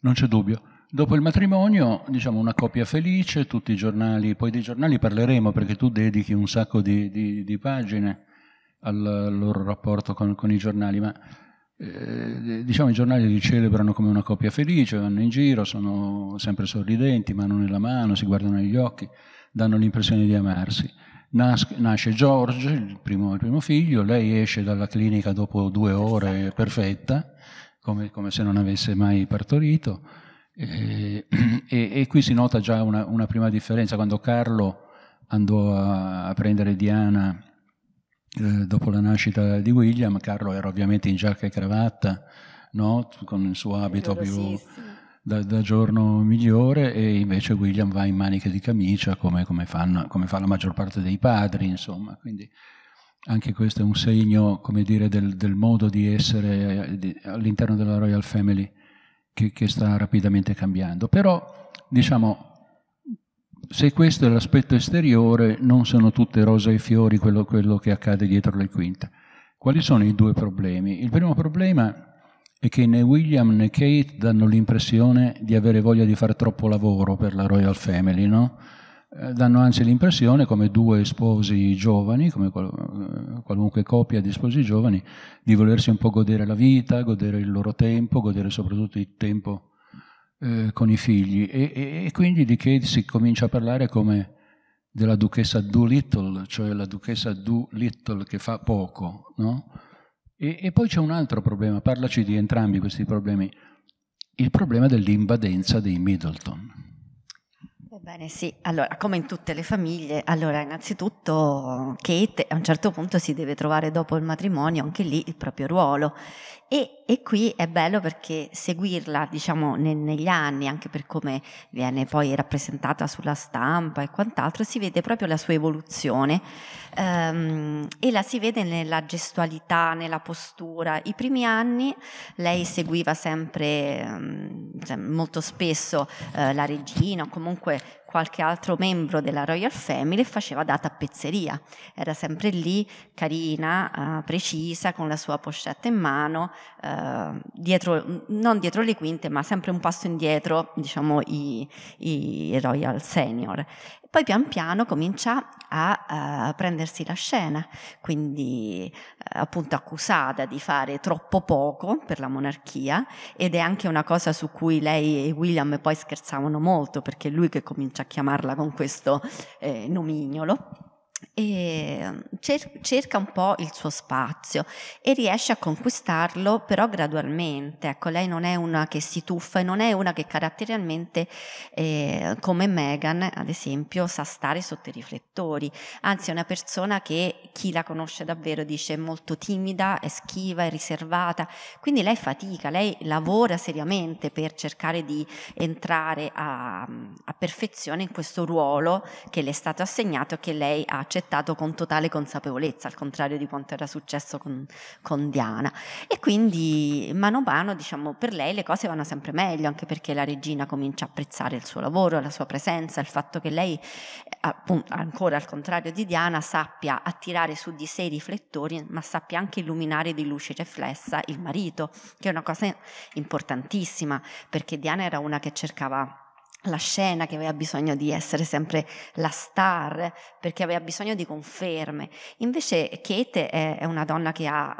Non c'è dubbio. Dopo il matrimonio, diciamo una coppia felice, tutti i giornali, poi dei giornali parleremo perché tu dedichi un sacco di, di, di pagine al loro rapporto con, con i giornali, ma eh, eh, diciamo i giornali li celebrano come una coppia felice, vanno in giro, sono sempre sorridenti, mano nella mano, si guardano negli occhi, danno l'impressione di amarsi. Nas- nasce George, il primo, il primo, figlio, lei esce dalla clinica dopo due ore perfetta, come, come se non avesse mai partorito, e, e, e qui si nota già una, una, prima differenza. Quando Carlo andò a, a prendere Diana eh, dopo la nascita di William, Carlo era ovviamente in giacca e cravatta, no? con il suo abito più da, da, giorno migliore e invece William va in maniche di camicia come, come, fanno, come fa la maggior parte dei padri, insomma. Quindi anche questo è un segno, come dire, del, del modo di essere eh, all'interno della Royal Family che, che sta rapidamente cambiando. Però, diciamo, se questo è l'aspetto esteriore, non sono tutte rose e fiori quello, quello, che accade dietro le quinte. Quali sono i due problemi? Il primo problema è che né William né Kate danno l'impressione di avere voglia di fare troppo lavoro per la Royal Family, no? Eh, danno anzi l'impressione, come due sposi giovani, come eh, qualunque coppia di sposi giovani, di volersi un po' godere la vita, godere il loro tempo, godere soprattutto il tempo eh, con i figli e, e, e, quindi di Kate si comincia a parlare come della duchessa Doolittle, cioè la duchessa Doolittle che fa poco, no? E, e poi c'è un altro problema, parlaci di entrambi questi problemi, il problema dell'invadenza dei Middleton. Bene, sì. Allora, come in tutte le famiglie, allora innanzitutto Kate a un certo punto si deve trovare dopo il matrimonio anche lì il proprio ruolo e, e, qui è bello perché seguirla, diciamo, ne, negli anni, anche per come viene poi rappresentata sulla stampa e quant'altro, si vede proprio la sua evoluzione ehm, e la si vede nella gestualità, nella postura. I primi anni lei seguiva sempre, ehm, molto spesso, eh, la regina o comunque qualche altro membro della Royal Family e faceva da tappezzeria. Era sempre lì, carina, eh, precisa, con la sua pochetta in mano, eh, dietro, non dietro le quinte, ma sempre un passo indietro, diciamo, i, i Royal Senior. Poi pian piano comincia a, a eh, prendersi la scena, quindi eh, appunto accusata di fare troppo poco per la monarchia ed è anche una cosa su cui lei e William poi scherzavano molto perché è lui che comincia a chiamarla con questo eh, nomignolo e cerca un po' il suo spazio e riesce a conquistarlo però gradualmente. Ecco, lei non è una che si tuffa e non è una che caratterialmente eh, come Meghan, ad esempio, sa stare sotto i riflettori, anzi è una persona che chi la conosce davvero dice è molto timida, è schiva, è riservata, quindi lei fatica, lei lavora seriamente per cercare di entrare a, a perfezione in questo ruolo che le è stato assegnato e che lei ha accettato con totale consapevolezza, al contrario di quanto era successo con, con Diana. E quindi mano a mano, diciamo, per lei le cose vanno sempre meglio, anche perché la regina comincia a apprezzare il suo lavoro, la sua presenza, il fatto che lei, appunto, ancora al contrario di Diana, sappia attirare su di sé i riflettori, ma sappia anche illuminare di luce riflessa il marito, che è una cosa importantissima, perché Diana era una che cercava la scena che aveva bisogno di essere sempre la star perché aveva bisogno di conferme invece Kate è, una donna che ha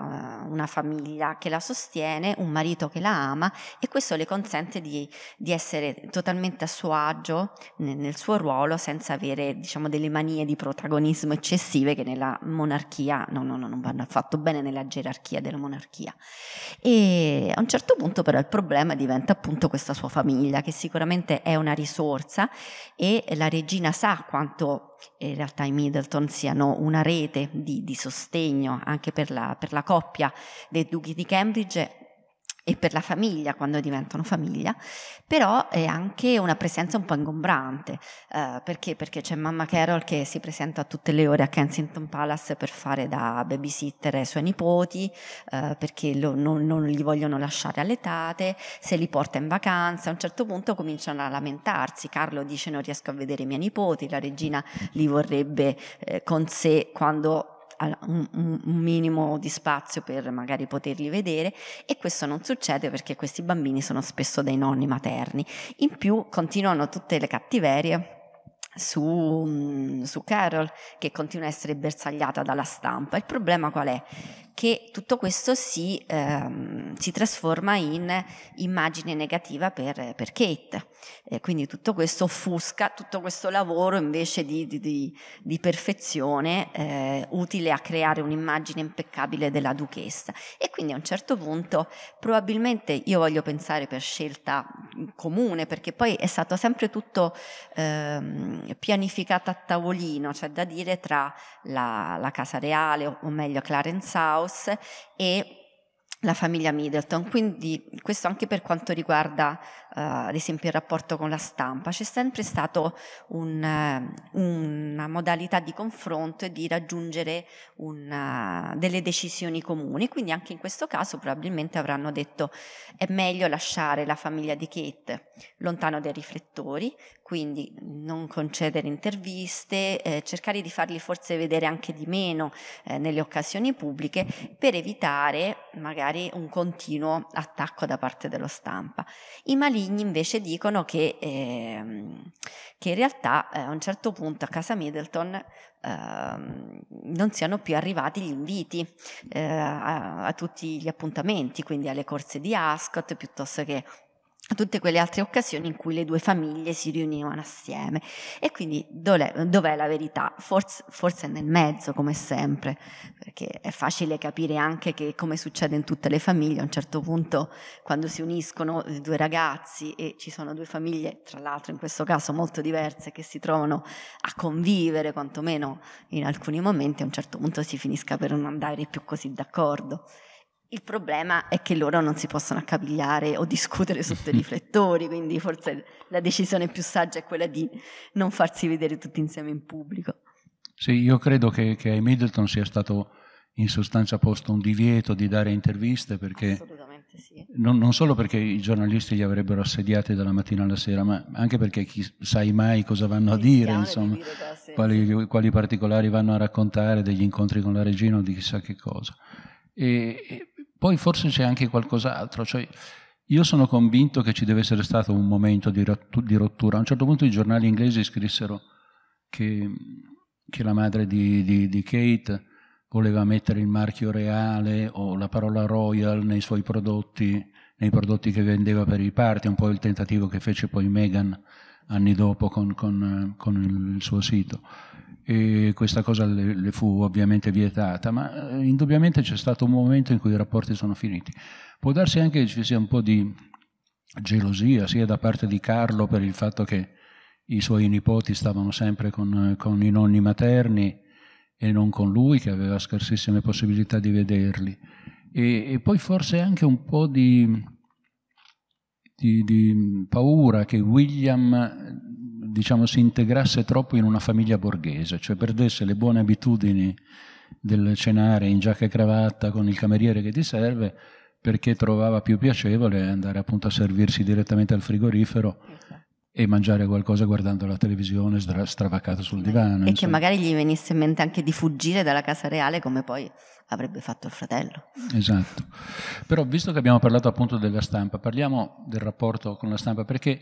eh, una famiglia che la sostiene un marito che la ama e questo le consente di, di essere totalmente a suo agio nel, nel suo ruolo senza avere diciamo, delle manie di protagonismo eccessive che nella monarchia no, no, no, non vanno affatto bene nella gerarchia della monarchia e a un certo punto però il problema diventa appunto questa sua famiglia che sicuramente è una una risorsa e la regina sa quanto eh, in realtà i Middleton siano una rete di, di sostegno anche per la, per la coppia dei duchi di Cambridge e per la famiglia quando diventano famiglia, però è anche una presenza un po' ingombrante, eh, perché? perché? c'è mamma Carol che si presenta a tutte le ore a Kensington Palace per fare da babysitter ai suoi nipoti, eh, perché lo, non, non, li vogliono lasciare all'etate, se li porta in vacanza, a un certo punto cominciano a lamentarsi, Carlo dice non riesco a vedere i miei nipoti, la regina li vorrebbe eh, con sé quando un, minimo di spazio per magari poterli vedere e questo non succede perché questi bambini sono spesso dei nonni materni. In più continuano tutte le cattiverie su, mm, su, Carol che continua a essere bersagliata dalla stampa. Il problema qual è? che tutto questo si, ehm, si trasforma in immagine negativa per, per Kate. Eh, quindi tutto questo offusca tutto questo lavoro invece di, di, di, di perfezione eh, utile a creare un'immagine impeccabile della duchessa. E quindi a un certo punto probabilmente io voglio pensare per scelta mm, comune, perché poi è stato sempre tutto ehm, pianificato a tavolino, c'è cioè da dire tra la, la Casa Reale o, o meglio Clarence House, House e la famiglia Middleton, quindi questo anche per quanto riguarda uh, ad esempio il rapporto con la stampa, c'è sempre stato un, uh, una modalità di confronto e di raggiungere una, eh, delle decisioni comuni, quindi anche in questo caso probabilmente avranno detto è meglio lasciare la famiglia di Kate lontano dai riflettori quindi non concedere interviste, eh, cercare di farli forse vedere anche di meno eh, nelle occasioni pubbliche per evitare magari un continuo attacco da parte dello stampa. I maligni invece dicono che, eh, che in realtà eh, a un certo punto a casa Middleton ehm, non siano più arrivati gli inviti eh, a, a tutti gli appuntamenti, quindi alle corse di Ascot piuttosto che tutte quelle altre occasioni in cui le due famiglie si riunivano assieme. E quindi dov'è la verità? Forse, forse nel mezzo, come sempre, perché è facile capire anche che, come succede in tutte le famiglie, a un certo punto, quando si uniscono due ragazzi e ci sono due famiglie, tra l'altro in questo caso molto diverse, che si trovano a convivere, quantomeno in alcuni momenti, a un certo punto si finisca per non andare più così d'accordo. Il problema è che loro non si possono accapigliare o discutere sotto i riflettori, quindi forse la decisione più saggia è quella di non farsi vedere tutti insieme in pubblico. Sì, io credo che, che a Middleton sia stato in sostanza posto un divieto di dare interviste perché... Sì. Non, non, solo perché i giornalisti li avrebbero assediati dalla mattina alla sera, ma anche perché chi sai mai cosa vanno a dire, insomma, di dire quali, quali, particolari vanno a raccontare degli incontri con la regina o di chissà che cosa. E, poi forse c'è anche qualcos'altro, cioè io sono convinto che ci deve essere stato un momento di, rottura. A un certo punto i giornali inglesi scrissero che, che la madre di, di, di Kate voleva mettere il marchio reale o la parola royal nei suoi prodotti, nei prodotti che vendeva per i party, un po' il tentativo che fece poi Meghan anni dopo con, con, con il suo sito e questa cosa le, le fu ovviamente vietata, ma eh, indubbiamente c'è stato un momento in cui i rapporti sono finiti. Può darsi anche che ci sia un po' di gelosia sia da parte di Carlo per il fatto che i suoi nipoti stavano sempre con, con i nonni materni e non con lui che aveva scarsissime possibilità di vederli. E, e poi forse anche un po' di, di, di paura che William diciamo, si integrasse troppo in una famiglia borghese, cioè perdesse le buone abitudini del cenare in giacca e cravatta con il cameriere che ti serve, perché trovava più piacevole andare appunto a servirsi direttamente al frigorifero e mangiare qualcosa guardando la televisione stra- stravacata sul divano. E insomma. che magari gli venisse in mente anche di fuggire dalla casa reale come poi avrebbe fatto il fratello. Esatto. Però visto che abbiamo parlato appunto della stampa, parliamo del rapporto con la stampa perché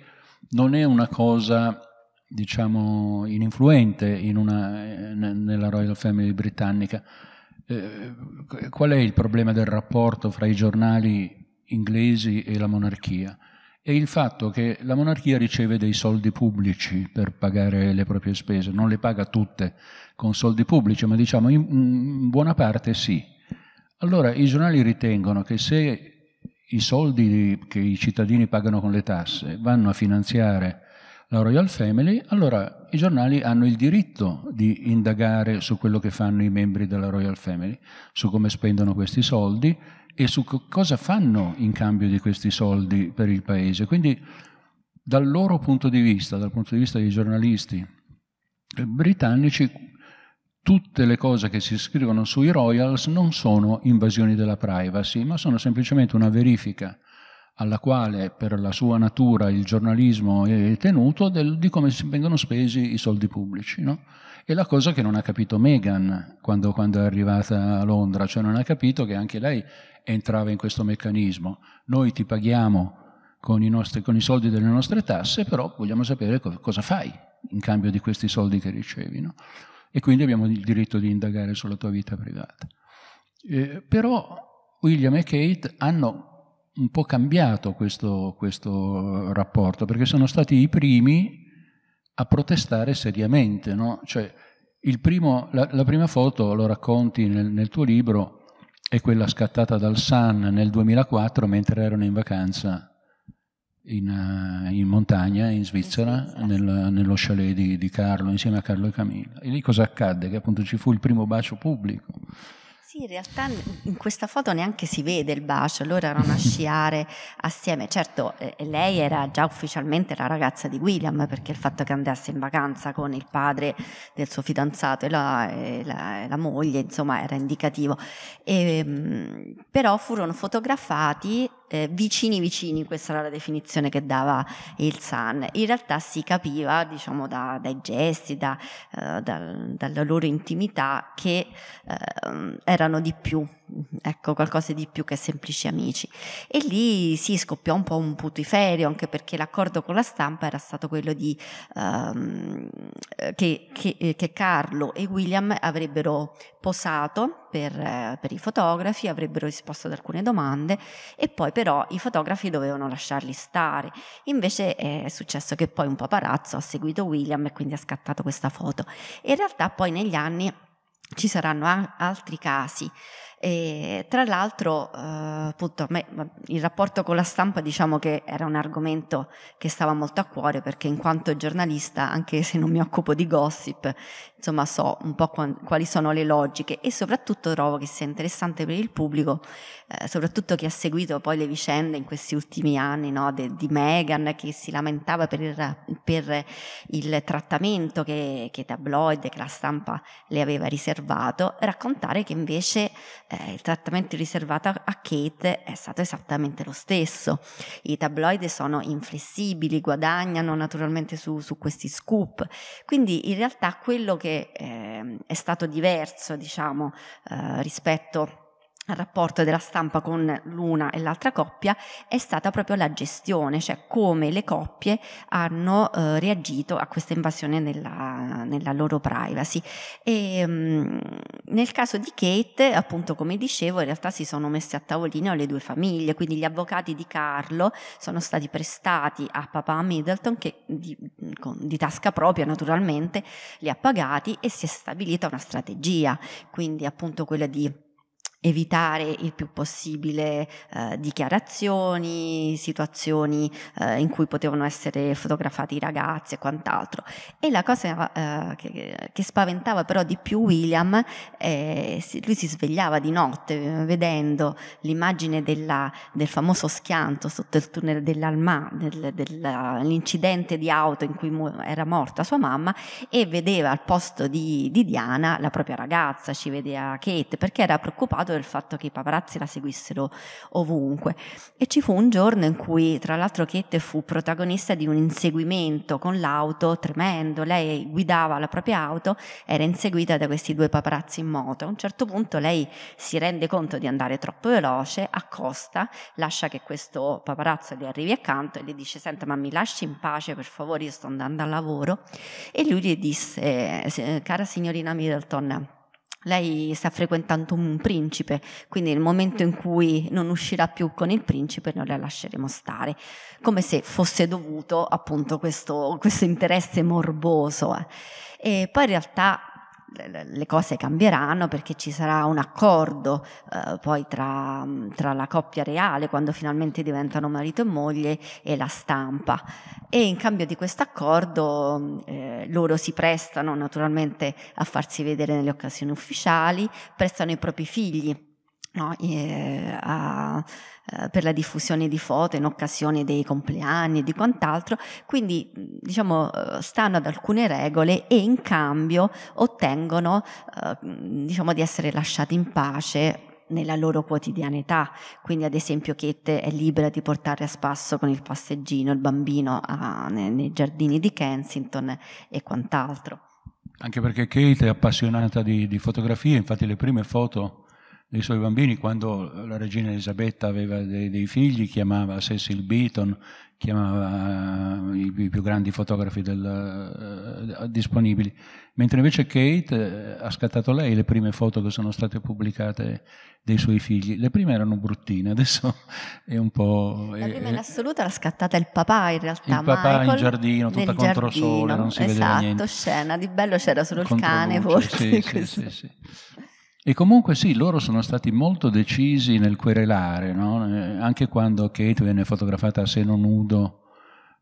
non è una cosa diciamo, ininfluente in una, nella Royal Family britannica. Eh, qual è il problema del rapporto fra i giornali inglesi e la monarchia? È il fatto che la monarchia riceve dei soldi pubblici per pagare le proprie spese, non le paga tutte con soldi pubblici, ma diciamo in, in buona parte sì. Allora i giornali ritengono che se i soldi che i cittadini pagano con le tasse vanno a finanziare la Royal Family, allora i giornali hanno il diritto di indagare su quello che fanno i membri della Royal Family, su come spendono questi soldi e su co cosa fanno in cambio di questi soldi per il paese. Quindi dal loro punto di vista, dal punto di vista dei giornalisti britannici, tutte le cose che si scrivono sui Royals non sono invasioni della privacy, ma sono semplicemente una verifica alla quale per la sua natura il giornalismo è tenuto del, di come vengono spesi i soldi pubblici. No? E la cosa che non ha capito Meghan quando, quando, è arrivata a Londra, cioè non ha capito che anche lei entrava in questo meccanismo. Noi ti paghiamo con i, nostri, con i soldi delle nostre tasse, però vogliamo sapere co cosa fai in cambio di questi soldi che ricevi. No? E quindi abbiamo il diritto di indagare sulla tua vita privata. Eh, però William e Kate hanno un po' cambiato questo, questo, rapporto, perché sono stati i primi a protestare seriamente. No? Cioè, primo, la, la, prima foto, lo racconti nel, nel, tuo libro, è quella scattata dal Sun nel 2004 mentre erano in vacanza in, eh, in montagna, in Svizzera, nel, nello chalet di, di Carlo, insieme a Carlo e Camilla. E lì cosa accadde? Che appunto ci fu il primo bacio pubblico. Sì, in realtà in questa foto neanche si vede il bacio, loro erano a sciare assieme. Certo, eh, lei era già ufficialmente la ragazza di William perché il fatto che andasse in vacanza con il padre del suo fidanzato e la, e la, e la moglie, insomma, era indicativo. E, ehm, però furono fotografati eh, vicini vicini, questa era la definizione che dava il San. In realtà si capiva, diciamo, da, dai gesti, da, eh, da, dalla loro intimità, che eh, erano di più ecco qualcosa di più che semplici amici. E lì si sì, scoppiò un po' un putiferio, anche perché l'accordo con la stampa era stato quello di, um, che, che, eh, che, Carlo e William avrebbero posato per, eh, per, i fotografi, avrebbero risposto ad alcune domande e poi però i fotografi dovevano lasciarli stare. Invece è successo che poi un paparazzo ha seguito William e quindi ha scattato questa foto. E in realtà poi negli anni ci saranno altri casi e, tra l'altro, eh, appunto, me, il rapporto con la stampa diciamo che era un argomento che stava molto a cuore perché in quanto giornalista, anche se non mi occupo di gossip, insomma so un po' quali sono le logiche e soprattutto trovo che sia interessante per il pubblico, eh, soprattutto chi ha seguito poi le vicende in questi ultimi anni no, de, di Meghan che si lamentava per il, per il trattamento che, che tabloid, che la stampa le aveva riservato, raccontare che invece eh, il trattamento riservato a Kate è stato esattamente lo stesso. I tabloid sono inflessibili, guadagnano naturalmente su, su questi scoop, quindi in realtà quello che eh, è stato diverso diciamo, eh, rispetto al rapporto della stampa con l'una e l'altra coppia è stata proprio la gestione, cioè come le coppie hanno eh, reagito a questa invasione nella, nella loro privacy. E, mm, nel caso di Kate, appunto come dicevo, in realtà si sono messe a tavolino le due famiglie, quindi gli avvocati di Carlo sono stati prestati a papà Middleton che di, mm, con, di tasca propria naturalmente li ha pagati e si è stabilita una strategia, quindi appunto quella di evitare il più possibile eh, dichiarazioni, situazioni eh, in cui potevano essere fotografati i ragazzi e quant'altro. E la cosa eh, che, che, spaventava però di più William, eh, lui si svegliava di notte eh, vedendo l'immagine della, del famoso schianto sotto il tunnel dell'Alma, del, dell'incidente di auto in cui mu- era morta sua mamma e vedeva al posto di, di Diana la propria ragazza, ci vedeva Kate, perché era preoccupato del fatto che i paparazzi la seguissero ovunque. E ci fu un giorno in cui, tra l'altro, Kate fu protagonista di un inseguimento con l'auto tremendo. Lei guidava la propria auto, era inseguita da questi due paparazzi in moto. A un certo punto lei si rende conto di andare troppo veloce, accosta, lascia che questo paparazzo gli arrivi accanto e gli dice: Senta, ma mi lasci in pace per favore, io sto andando al lavoro. E lui gli disse: eh, Cara signorina Middleton, lei sta frequentando un principe, quindi nel momento in cui non uscirà più con il principe noi la lasceremo stare, come se fosse dovuto appunto questo, questo interesse morboso. Eh. E poi in realtà le cose cambieranno perché ci sarà un accordo eh, poi tra, tra, la coppia reale quando finalmente diventano marito e moglie e la stampa e in cambio di questo accordo eh, loro si prestano naturalmente a farsi vedere nelle occasioni ufficiali, prestano i propri figli no? e, eh, a, eh, per la diffusione di foto in occasione dei compleanni e di quant'altro, quindi diciamo eh, stanno ad alcune regole e in cambio ottengono eh, diciamo di essere lasciati in pace nella loro quotidianità, quindi ad esempio Kate è libera di portare a spasso con il passeggino il bambino a, nei, nei giardini di Kensington e quant'altro. Anche perché Kate è appassionata di, di fotografie, infatti le prime foto dei suoi bambini, quando la regina Elisabetta aveva dei, dei figli, chiamava Cecil Beaton, chiamava eh, i, i più grandi fotografi del, uh, disponibili, mentre invece Kate uh, ha scattato lei le prime foto che sono state pubblicate dei suoi figli. Le prime erano bruttine, adesso è un po'... La prima in assoluto l'ha scattata il papà in realtà. Il papà Michael in giardino, tutta contro sole, non si esatto, vedeva niente. Esatto, scena, di bello c'era solo il cane forse. sì, sì, sì, sì. E comunque sì, loro sono stati molto decisi nel querelare, no? Eh, anche quando Kate venne fotografata a seno nudo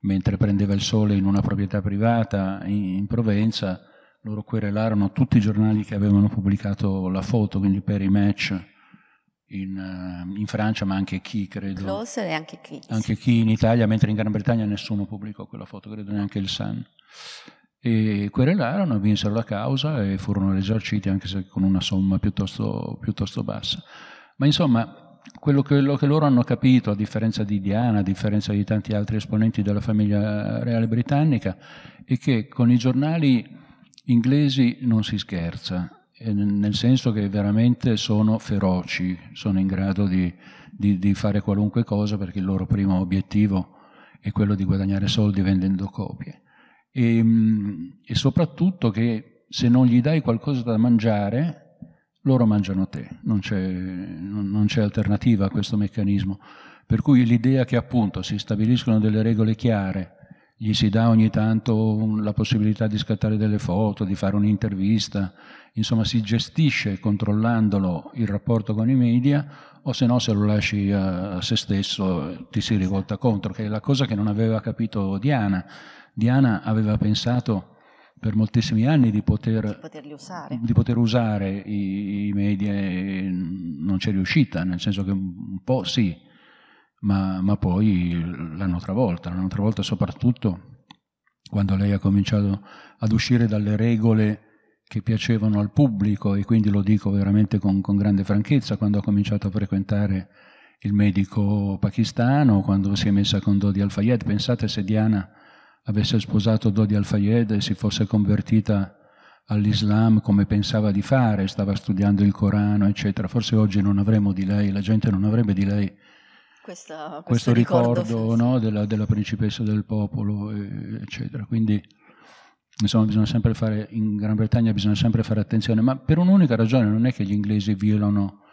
mentre prendeva il sole in una proprietà privata in, in Provenza, loro querelarono tutti i giornali che avevano pubblicato la foto, quindi per i match in, eh, in Francia, ma anche chi credo. Close e anche chi. Anche chi in Italia, mentre in Gran Bretagna nessuno pubblicò quella foto, credo neanche il Sun e querelarono, vinsero la causa e furono risarciti anche se con una somma piuttosto, piuttosto bassa. Ma insomma, quello che, quello che, loro hanno capito, a differenza di Diana, a differenza di tanti altri esponenti della famiglia reale britannica, è che con i giornali inglesi non si scherza, nel senso che veramente sono feroci, sono in grado di, di, di fare qualunque cosa perché il loro primo obiettivo è quello di guadagnare soldi vendendo copie e, ehm, e soprattutto che se non gli dai qualcosa da mangiare, loro mangiano te, non c'è, alternativa a questo meccanismo. Per cui l'idea che appunto si stabiliscono delle regole chiare, gli si dà ogni tanto la possibilità di scattare delle foto, di fare un'intervista, insomma si gestisce controllandolo il rapporto con i media o se no se lo lasci a se stesso ti si rivolta contro, che è la cosa che non aveva capito Diana Diana aveva pensato per moltissimi anni di poter, di usare, di poter usare i, i, media e non c'è riuscita, nel senso che un po' sì, ma, ma poi l'hanno travolta, l'hanno travolta soprattutto quando lei ha cominciato ad uscire dalle regole che piacevano al pubblico e quindi lo dico veramente con, con grande franchezza, quando ha cominciato a frequentare il medico pakistano, quando si è messa con Dodi Al-Fayed, pensate se Diana avesse sposato Dodi Al-Fayed e si fosse convertita all'Islam come pensava di fare, stava studiando il Corano, eccetera. Forse oggi non avremmo di lei, la gente non avrebbe di lei questo, questo, questo ricordo, ricordo no, della, della, principessa del popolo, eccetera. Quindi, insomma, bisogna sempre fare, in Gran Bretagna bisogna sempre fare attenzione, ma per un'unica ragione non è che gli inglesi violano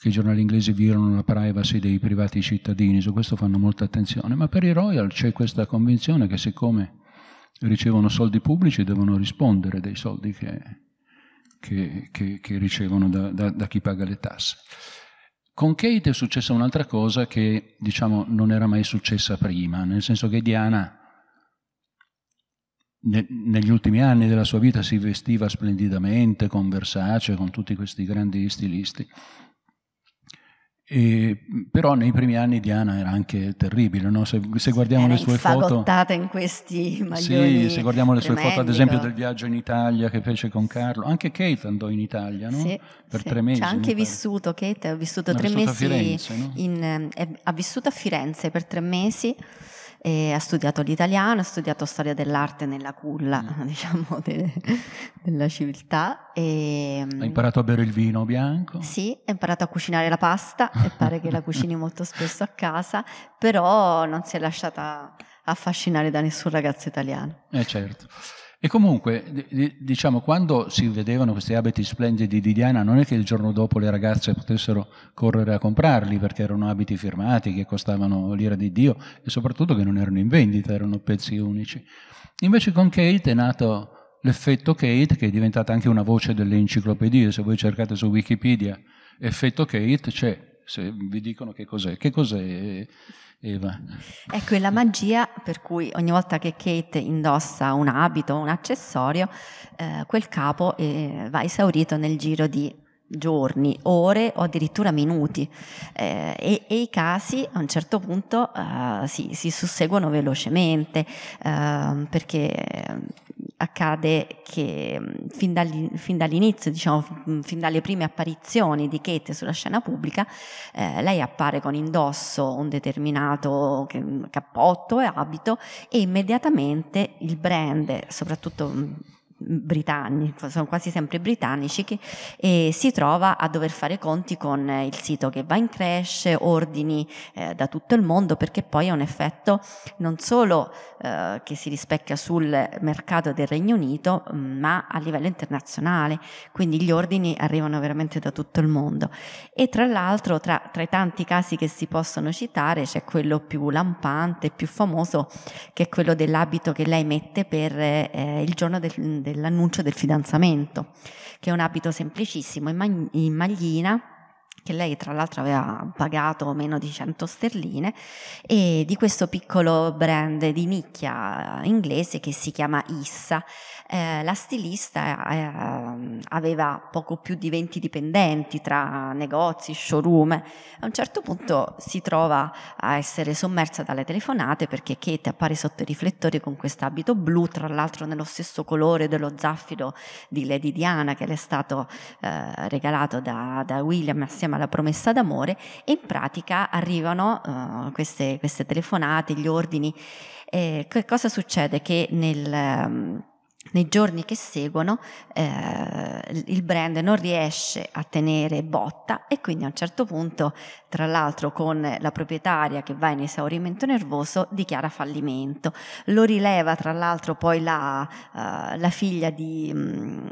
che i giornali inglesi violano la privacy dei privati cittadini, su questo fanno molta attenzione, ma per i royal c'è questa convinzione che siccome ricevono soldi pubblici devono rispondere dei soldi che, che, che, che ricevono da, da, da chi paga le tasse. Con Kate è successa un'altra cosa che diciamo non era mai successa prima, nel senso che Diana ne, negli ultimi anni della sua vita si vestiva splendidamente con Versace, con tutti questi grandi stilisti, e, però nei primi anni Diana era anche terribile, no? se, se, guardiamo era le sue foto... in questi Sì, se guardiamo le sue foto ad esempio del viaggio in Italia che fece con Carlo, anche Kate andò in Italia no? sì, per sì. tre mesi. C'ha anche vissuto, Kate ha vissuto ha tre vissuto mesi, Firenze, no? in, eh, eh, ha vissuto a Firenze per tre mesi ha studiato l'italiano, ha studiato storia dell'arte nella culla, mm. diciamo, de, della civiltà. E, mm, ha imparato a bere il vino bianco? Sì, ha imparato a cucinare la pasta e pare che la cucini molto spesso a casa, però non si è lasciata affascinare da nessun ragazzo italiano. Eh certo. E comunque, diciamo, quando si vedevano questi abiti splendidi di Diana, non è che il giorno dopo le ragazze potessero correre a comprarli, perché erano abiti firmati, che costavano l'ira di Dio, e soprattutto che non erano in vendita, erano pezzi unici. Invece con Kate è nato l'effetto Kate, che è diventata anche una voce delle enciclopedie, se voi cercate su Wikipedia, effetto Kate c'è, se vi dicono che cos'è. Che cos'è? Eh, Eva. Eh, ecco, è la magia per cui ogni volta che Kate indossa un abito, un accessorio, eh, quel capo eh, va esaurito nel giro di giorni, ore o addirittura minuti eh, e, e, i casi a un certo punto eh, si, si, susseguono velocemente eh, perché accade che mm, fin, dagli, fin dall'inizio, diciamo, mm, fin dalle prime apparizioni di Kate sulla scena pubblica, eh, lei appare con indosso un determinato mm, cappotto e abito e immediatamente il brand, soprattutto britannici, sono quasi sempre britannici, che, e eh, si trova a dover fare conti con eh, il sito che va in crash, ordini eh, da tutto il mondo, perché poi ha un effetto non solo eh, che si rispecchia sul mercato del Regno Unito, mm, ma a livello internazionale, quindi gli ordini arrivano veramente da tutto il mondo. E tra l'altro, tra, tra i tanti casi che si possono citare, c'è quello più lampante, più famoso, che è quello dell'abito che lei mette per eh, il giorno del dell'annuncio del fidanzamento, che è un abito semplicissimo in, mag- in maglina che lei tra l'altro aveva pagato meno di 100 sterline, e di questo piccolo brand di nicchia inglese che si chiama Issa. Eh, la stilista eh, aveva poco più di 20 dipendenti tra negozi, showroom. A un certo punto si trova a essere sommersa dalle telefonate perché Kate appare sotto i riflettori con quest'abito blu, tra l'altro nello stesso colore dello zaffiro di Lady Diana che le è stato eh, regalato da, da William assieme insieme alla promessa d'amore e in pratica arrivano uh, queste, queste, telefonate, gli ordini. Eh, cosa succede? Che nel... Um, nei giorni che seguono eh, il brand non riesce a tenere botta e quindi a un certo punto, tra l'altro con la proprietaria che va in esaurimento nervoso, dichiara fallimento. Lo rileva tra l'altro poi la, uh, la figlia di, mm,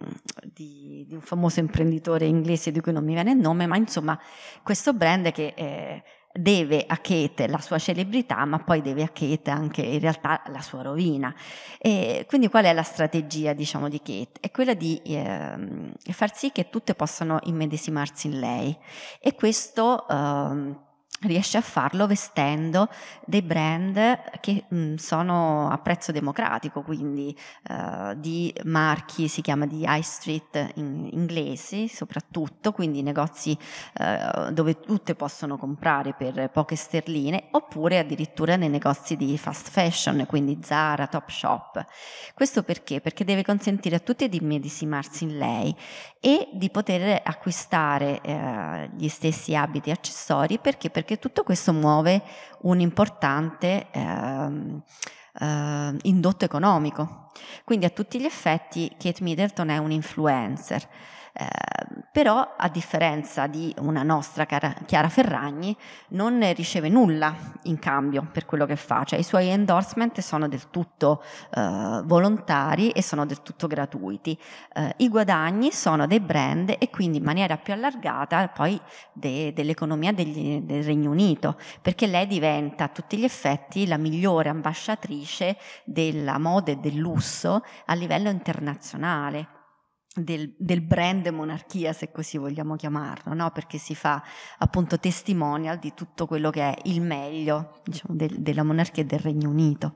di, di, un famoso imprenditore inglese di cui non mi viene il nome, ma insomma questo brand che... Eh, deve a Kate la sua celebrità, ma poi deve a Kate anche in realtà la sua rovina. E quindi qual è la strategia diciamo, di Kate? È quella di eh, far sì che tutte possano immedesimarsi in lei e questo eh, riesce a farlo vestendo dei brand che mh, mm, sono a prezzo democratico, quindi uh, di marchi, si chiama di high street in, inglesi soprattutto, quindi negozi uh, dove tutte possono comprare per poche sterline, oppure addirittura nei negozi di fast fashion, quindi Zara, Topshop. Questo perché? Perché deve consentire a tutti di medesimarsi in lei e di poter acquistare uh, gli stessi abiti e accessori perché per perché tutto questo muove un importante ehm, eh, indotto economico. Quindi a tutti gli effetti Kate Middleton è un influencer. Ehm, però a differenza di una nostra cara, Chiara Ferragni non riceve nulla in cambio per quello che fa, cioè i suoi endorsement sono del tutto eh, volontari e sono del tutto gratuiti, eh, i guadagni sono dei brand e quindi in maniera più allargata poi de, dell'economia degli, del Regno Unito, perché lei diventa a tutti gli effetti la migliore ambasciatrice della moda e del lusso a livello internazionale del, del, brand monarchia, se così vogliamo chiamarlo, no? perché si fa appunto testimonial di tutto quello che è il meglio diciamo, del, della monarchia e del Regno Unito.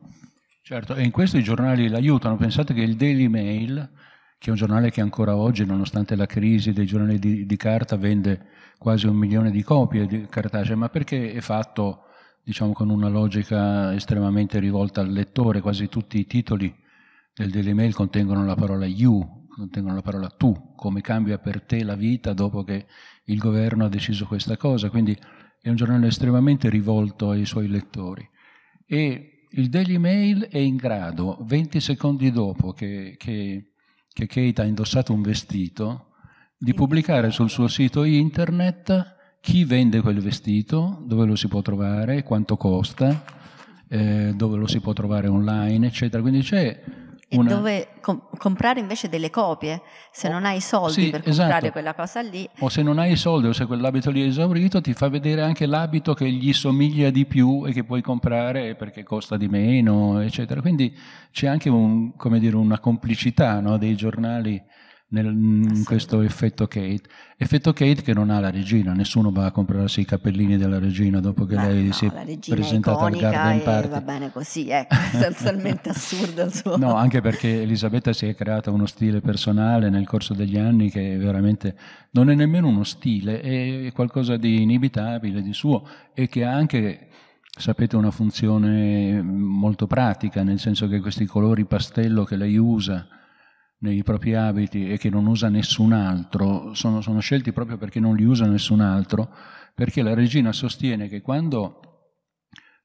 Certo, e in questo i giornali l'aiutano. Pensate che il Daily Mail, che è un giornale che ancora oggi, nonostante la crisi dei giornali di, di carta, vende quasi un milione di copie di cartacee, ma perché è fatto diciamo, con una logica estremamente rivolta al lettore, quasi tutti i titoli del Daily Mail contengono la parola you, contengono la parola tu, come cambia per te la vita dopo che il governo ha deciso questa cosa, quindi è un giornale estremamente rivolto ai suoi lettori. E il Daily Mail è in grado, 20 secondi dopo che, che, che Kate ha indossato un vestito, di pubblicare sul suo sito internet chi vende quel vestito, dove lo si può trovare, quanto costa, eh, dove lo si può trovare online, eccetera. Quindi c'è una... dove com- comprare invece delle copie se oh, non hai i soldi sì, per comprare esatto. quella cosa lì o se non hai i soldi o se quell'abito lì è esaurito ti fa vedere anche l'abito che gli somiglia di più e che puoi comprare perché costa di meno eccetera quindi c'è anche un, dire, una complicità no, dei giornali nel, in questo effetto Kate. Effetto Kate che non ha la regina, nessuno va a comprarsi i capellini della regina dopo che Beh, lei no, si è presentata al Garden Party. Va bene così, ecco, è totalmente assurdo il suo. No, anche perché Elisabetta si è creata uno stile personale nel corso degli anni che veramente non è nemmeno uno stile, è qualcosa di inibitabile, di suo e che ha anche sapete, una funzione molto pratica, nel senso che questi colori pastello che lei usa nei propri abiti e che non usa nessun altro, sono, sono scelti proprio perché non li usa nessun altro, perché la regina sostiene che quando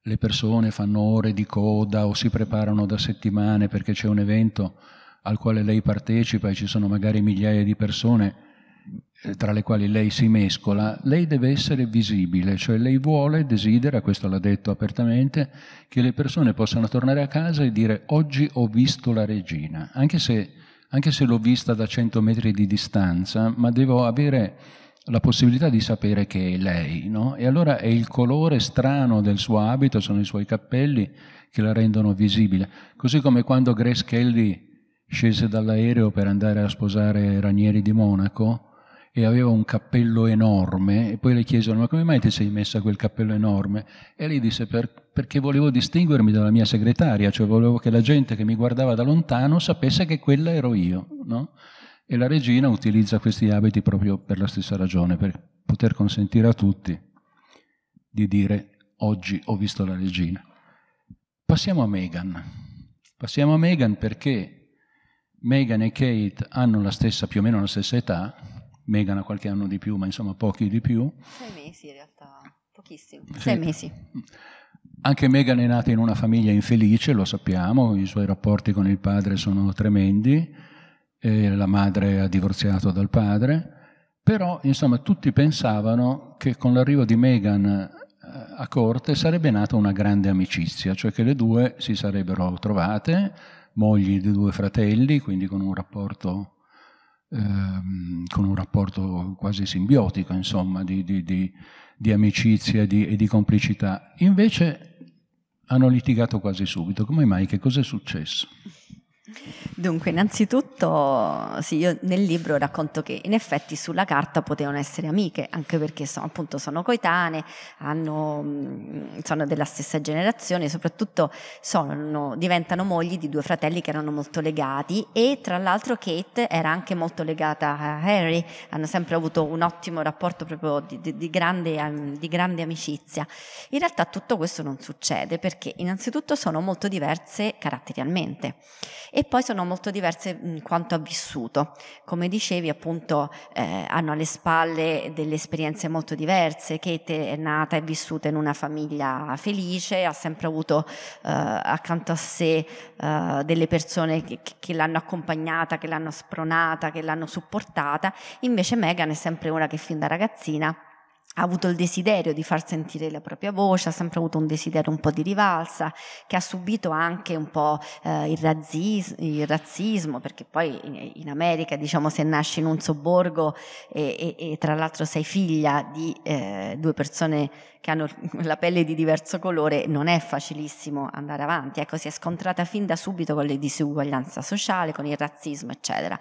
le persone fanno ore di coda o si preparano da settimane perché c'è un evento al quale lei partecipa e ci sono magari migliaia di persone eh, tra le quali lei si mescola, lei deve essere visibile, cioè lei vuole, desidera, questo l'ha detto apertamente, che le persone possano tornare a casa e dire oggi ho visto la regina, anche se anche se l'ho vista da 100 metri di distanza, ma devo avere la possibilità di sapere che è lei, no? E allora è il colore strano del suo abito, sono i suoi capelli che la rendono visibile. Così come quando Grace Kelly scese dall'aereo per andare a sposare Ranieri di Monaco e aveva un cappello enorme e poi le chiesero ma come mai ti sei messa quel cappello enorme? E lei disse per, perché volevo distinguermi dalla mia segretaria, cioè volevo che la gente che mi guardava da lontano sapesse che quella ero io, no? E la regina utilizza questi abiti proprio per la stessa ragione, per poter consentire a tutti di dire oggi ho visto la regina. Passiamo a Meghan. Passiamo a Meghan perché Meghan e Kate hanno stessa, più o meno la stessa età, Meghan ha qualche anno di più, ma insomma pochi di più. Sei mesi in realtà, pochissimi. Sei mesi. Anche Meghan è nata in una famiglia infelice, lo sappiamo, i suoi rapporti con il padre sono tremendi, la madre ha divorziato dal padre, però insomma tutti pensavano che con l'arrivo di Meghan eh, a corte sarebbe nata una grande amicizia, cioè che le due si sarebbero trovate, mogli di due fratelli, quindi con un rapporto ehm, con un rapporto quasi simbiotico, insomma, di, di, di, di amicizia e di, e di complicità. Invece hanno litigato quasi subito. Come mai? Che cosa è successo? Dunque, innanzitutto, sì, io nel libro racconto che in effetti sulla carta potevano essere amiche, anche perché sono, appunto sono coetanee, hanno, mm, sono della stessa generazione, soprattutto sono, diventano mogli di due fratelli che erano molto legati e tra l'altro Kate era anche molto legata a Harry, hanno sempre avuto un ottimo rapporto proprio di, di, di, grande, di grande amicizia. In realtà tutto questo non succede perché innanzitutto sono molto diverse caratterialmente e e poi sono molto diverse in quanto ha vissuto. Come dicevi, appunto, eh, hanno alle spalle delle esperienze molto diverse. Kate è nata e vissuta in una famiglia felice, ha sempre avuto eh, accanto a sé eh, delle persone che, che, l'hanno accompagnata, che l'hanno spronata, che l'hanno supportata. Invece Megan è sempre una che fin da ragazzina ha avuto il desiderio di far sentire la propria voce, ha sempre avuto un desiderio un po' di rivalsa, che ha subito anche un po' eh, il, razzis- il, razzismo, perché poi in, in, America, diciamo, se nasci in un sobborgo e, e, e tra l'altro sei figlia di eh, due persone che hanno la pelle di diverso colore, non è facilissimo andare avanti. Ecco, si è scontrata fin da subito con le disuguaglianze sociali, con il razzismo, eccetera.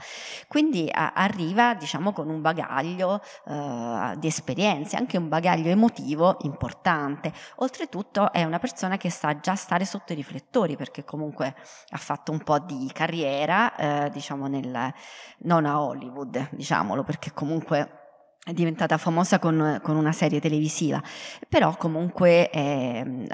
Quindi a, arriva, diciamo, con un bagaglio eh, di esperienze, anche un bagaglio emotivo importante. Oltretutto è una persona che sa già stare sotto i riflettori, perché comunque ha fatto un po' di carriera, eh, diciamo, nel, non a Hollywood, diciamolo, perché comunque è diventata famosa con, con, una serie televisiva, però comunque eh,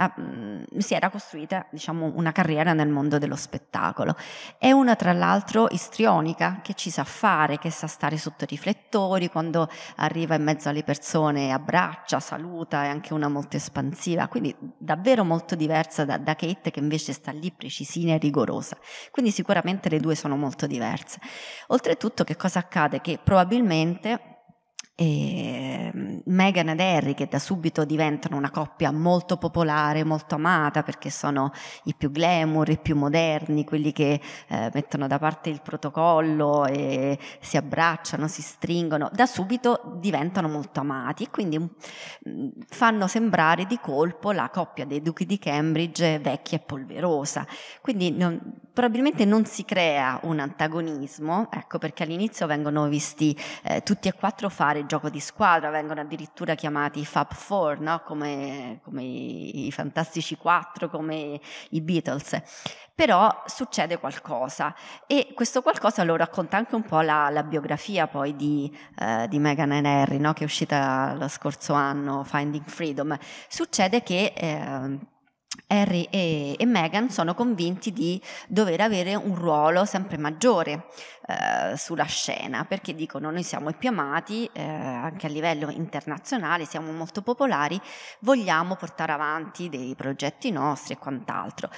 si era costruita diciamo, una carriera nel mondo dello spettacolo. È una tra l'altro istrionica, che ci sa fare, che sa stare sotto i riflettori, quando arriva in mezzo alle persone abbraccia, saluta, è anche una molto espansiva, quindi davvero molto diversa da, da Kate che invece sta lì precisina e rigorosa. Quindi sicuramente le due sono molto diverse. Oltretutto che cosa accade? Che probabilmente e ehm, Meghan ed Harry che da subito diventano una coppia molto popolare, molto amata perché sono i più glamour, i più moderni, quelli che eh, mettono da parte il protocollo e si abbracciano, si stringono, da subito diventano molto amati e quindi mm, fanno sembrare di colpo la coppia dei duchi di Cambridge vecchia e polverosa. Quindi non, probabilmente non si crea un antagonismo, ecco perché all'inizio vengono visti eh, tutti e quattro fare gioco di squadra, vengono addirittura chiamati Fab Four, no? come, come i Fantastici Quattro, come i Beatles. Però succede qualcosa e questo qualcosa lo racconta anche un po' la, la biografia poi di, eh, di Meghan and Harry, no? che è uscita lo scorso anno, Finding Freedom. Succede che... Eh, Harry e, e, Meghan sono convinti di dover avere un ruolo sempre maggiore eh, sulla scena perché dicono noi siamo i più amati eh, anche a livello internazionale, siamo molto popolari, vogliamo portare avanti dei progetti nostri e quant'altro.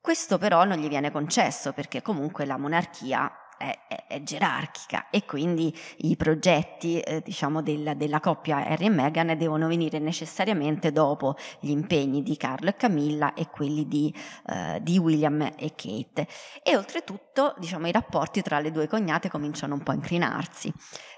Questo però non gli viene concesso perché comunque la monarchia è, è, è, gerarchica e quindi i progetti eh, diciamo della, della, coppia Harry e Meghan devono venire necessariamente dopo gli impegni di Carlo e Camilla e quelli di, eh, di William e Kate e oltretutto diciamo, i rapporti tra le due cognate cominciano un po' a incrinarsi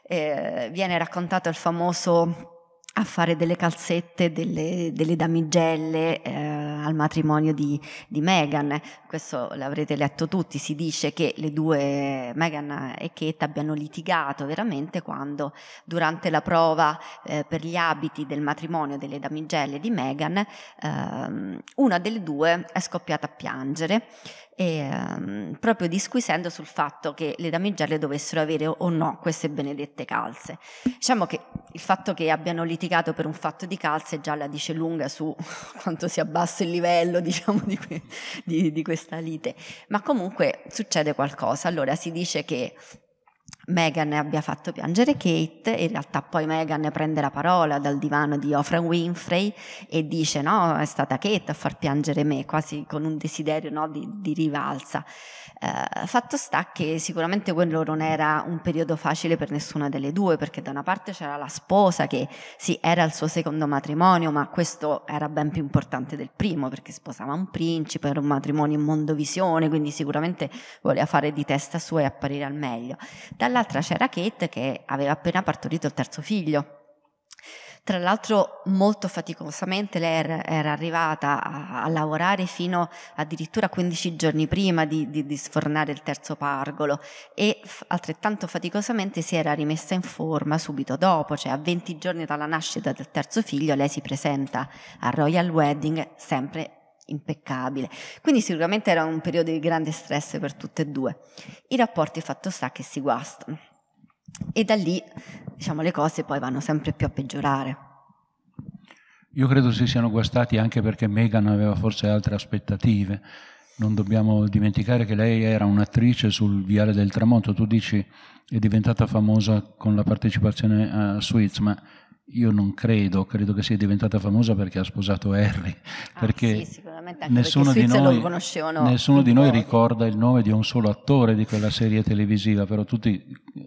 eh, viene raccontato il famoso a fare delle calzette, delle, delle damigelle eh, al matrimonio di, di Meghan. Questo l'avrete letto tutti, si dice che le due, Meghan e Kate, abbiano litigato veramente quando durante la prova eh, per gli abiti del matrimonio delle damigelle di Meghan, eh, una delle due è scoppiata a piangere e, ehm, proprio disquisendo sul fatto che le damigelle dovessero avere o no queste benedette calze. Diciamo che il fatto che abbiano litigato per un fatto di calze già la dice lunga su quanto sia basso il livello diciamo, di, que- di, di questa lite, ma comunque succede qualcosa. Allora si dice che Meghan abbia fatto piangere Kate, in realtà poi Meghan prende la parola dal divano di Oprah Winfrey e dice no, è stata Kate a far piangere me, quasi con un desiderio no, di, di rivalsa. Eh, fatto sta che sicuramente quello non era un periodo facile per nessuna delle due, perché da una parte c'era la sposa che sì, era il suo secondo matrimonio, ma questo era ben più importante del primo, perché sposava un principe, era un matrimonio in mondovisione, quindi sicuramente voleva fare di testa sua e apparire al meglio. Dall'altra c'era Kate che aveva appena partorito il terzo figlio tra l'altro molto faticosamente lei er-, era arrivata a, a lavorare fino addirittura 15 giorni prima di, di, di sfornare il terzo pargolo e f- altrettanto faticosamente si era rimessa in forma subito dopo, cioè a 20 giorni dalla nascita del terzo figlio lei si presenta al Royal Wedding sempre impeccabile. Quindi sicuramente era un periodo di grande stress per tutte e due. I rapporti fatto sta che si guastano e da lì diciamo, le cose poi vanno sempre più a peggiorare. Io credo si siano guastati anche perché Meghan aveva forse altre aspettative. Non dobbiamo dimenticare che lei era un'attrice sul Viale del Tramonto. Tu dici è diventata famosa con la partecipazione a Suiz, ma io non credo, credo che sia diventata famosa perché ha sposato Harry, ah, sicuramente anche nessuno, perché di, noi, nessuno di noi, ricorda il nome di un solo attore di quella serie televisiva, però tutti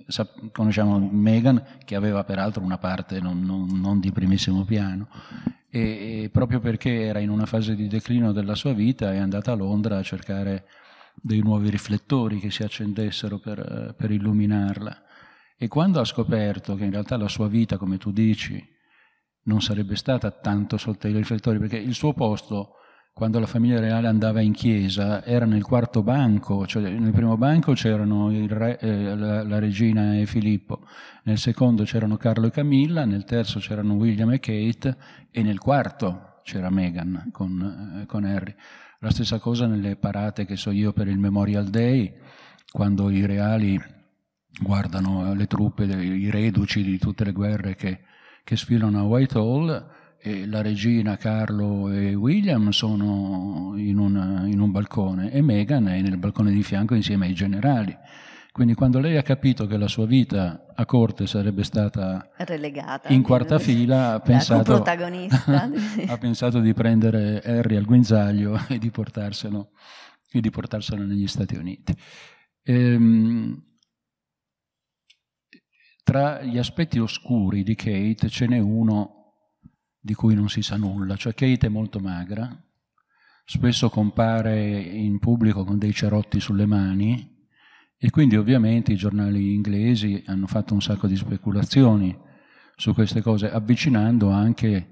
sap- conosciamo Meghan che aveva peraltro una parte non, non, non di primissimo piano e, e proprio perché era in una fase di declino della sua vita è andata a Londra a cercare dei nuovi riflettori che si accendessero per, per illuminarla e quando ha scoperto che in realtà la sua vita, come tu dici, non sarebbe stata tanto sotto i riflettori, perché il suo posto, quando la famiglia reale andava in chiesa, era nel quarto banco, cioè nel primo banco c'erano re, eh, la, la, regina e Filippo, nel secondo c'erano Carlo e Camilla, nel terzo c'erano William e Kate e nel quarto c'era Meghan con, eh, con Harry. La stessa cosa nelle parate che so io per il Memorial Day, quando i reali guardano le truppe, i reduci di tutte le guerre che, che sfilano a Whitehall e la regina Carlo e William sono in, una, in un balcone e Meghan è nel balcone di fianco insieme ai generali. Quindi quando lei ha capito che la sua vita a corte sarebbe stata relegata in quarta fila, ha pensato, ha pensato, di prendere Harry al guinzaglio e di portarselo, e di portarselo negli Stati Uniti. Ehm, tra gli aspetti oscuri di Kate ce n'è uno di cui non si sa nulla, cioè Kate è molto magra, spesso compare in pubblico con dei cerotti sulle mani e quindi ovviamente i giornali inglesi hanno fatto un sacco di speculazioni su queste cose, avvicinando anche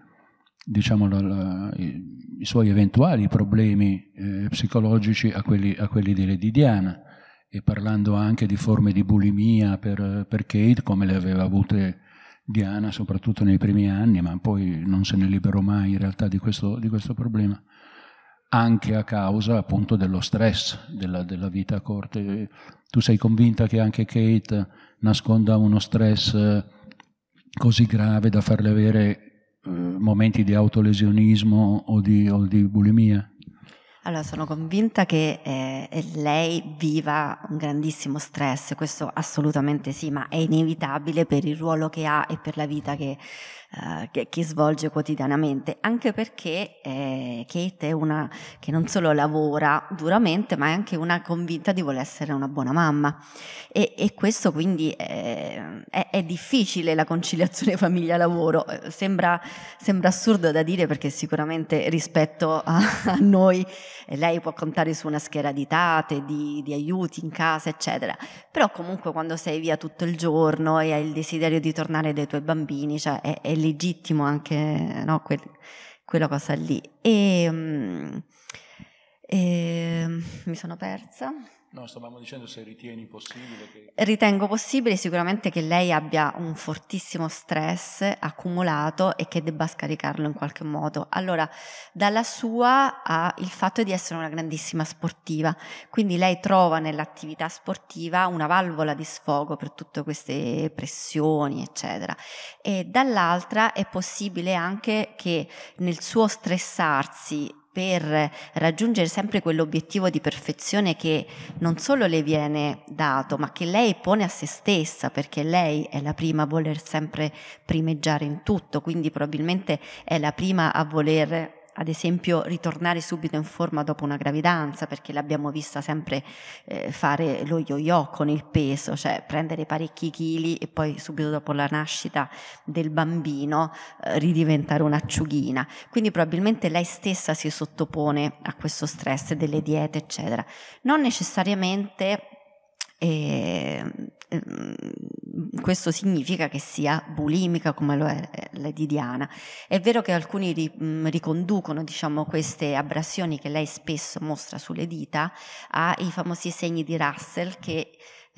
diciamo, la, la, i, i, suoi eventuali problemi eh, psicologici a quelli, a quelli di Lady Diana e parlando anche di forme di bulimia per, per Kate, come le aveva avute Diana, soprattutto nei primi anni, ma poi non se ne liberò mai in realtà di questo, di questo problema, anche a causa appunto dello stress della, della, vita a corte. Tu sei convinta che anche Kate nasconda uno stress eh, così grave da farle avere eh, momenti di autolesionismo o di, o di bulimia? Allora, sono convinta che eh, lei viva un grandissimo stress, questo assolutamente sì, ma è inevitabile per il ruolo che ha e per la vita che eh, che, che, svolge quotidianamente, anche perché eh, Kate è una che non solo lavora duramente, ma è anche una convinta di voler essere una buona mamma. E, e questo quindi è, eh, è, è, difficile la conciliazione famiglia-lavoro. Eh, sembra, sembra assurdo da dire perché sicuramente rispetto a, a noi lei può contare su una schiera di tate, di, di aiuti in casa, eccetera. Però comunque quando sei via tutto il giorno e hai il desiderio di tornare dai tuoi bambini, cioè è, è legittimo anche no, quel, quella cosa lì. E, ehm, e ehm, mi sono persa. No, stavamo dicendo se ritieni possibile. Che... Ritengo possibile sicuramente che lei abbia un fortissimo stress accumulato e che debba scaricarlo in qualche modo. Allora, dalla sua ha il fatto di essere una grandissima sportiva, quindi lei trova nell'attività sportiva una valvola di sfogo per tutte queste pressioni, eccetera. E dall'altra è possibile anche che nel suo stressarsi per raggiungere sempre quell'obiettivo di perfezione che non solo le viene dato, ma che lei pone a se stessa, perché lei è la prima a voler sempre primeggiare in tutto, quindi probabilmente è la prima a voler ad esempio ritornare subito in forma dopo una gravidanza, perché l'abbiamo vista sempre eh, fare lo yo-yo con il peso, cioè prendere parecchi chili e poi subito dopo la nascita del bambino eh, ridiventare un'acciughina. Quindi probabilmente lei stessa si sottopone a questo stress delle diete, eccetera. Non necessariamente e, ehm, questo significa che sia bulimica come lo è eh, Lady Diana. È vero che alcuni mm, riconducono diciamo, queste abrasioni che lei spesso mostra sulle dita ai famosi segni di Russell che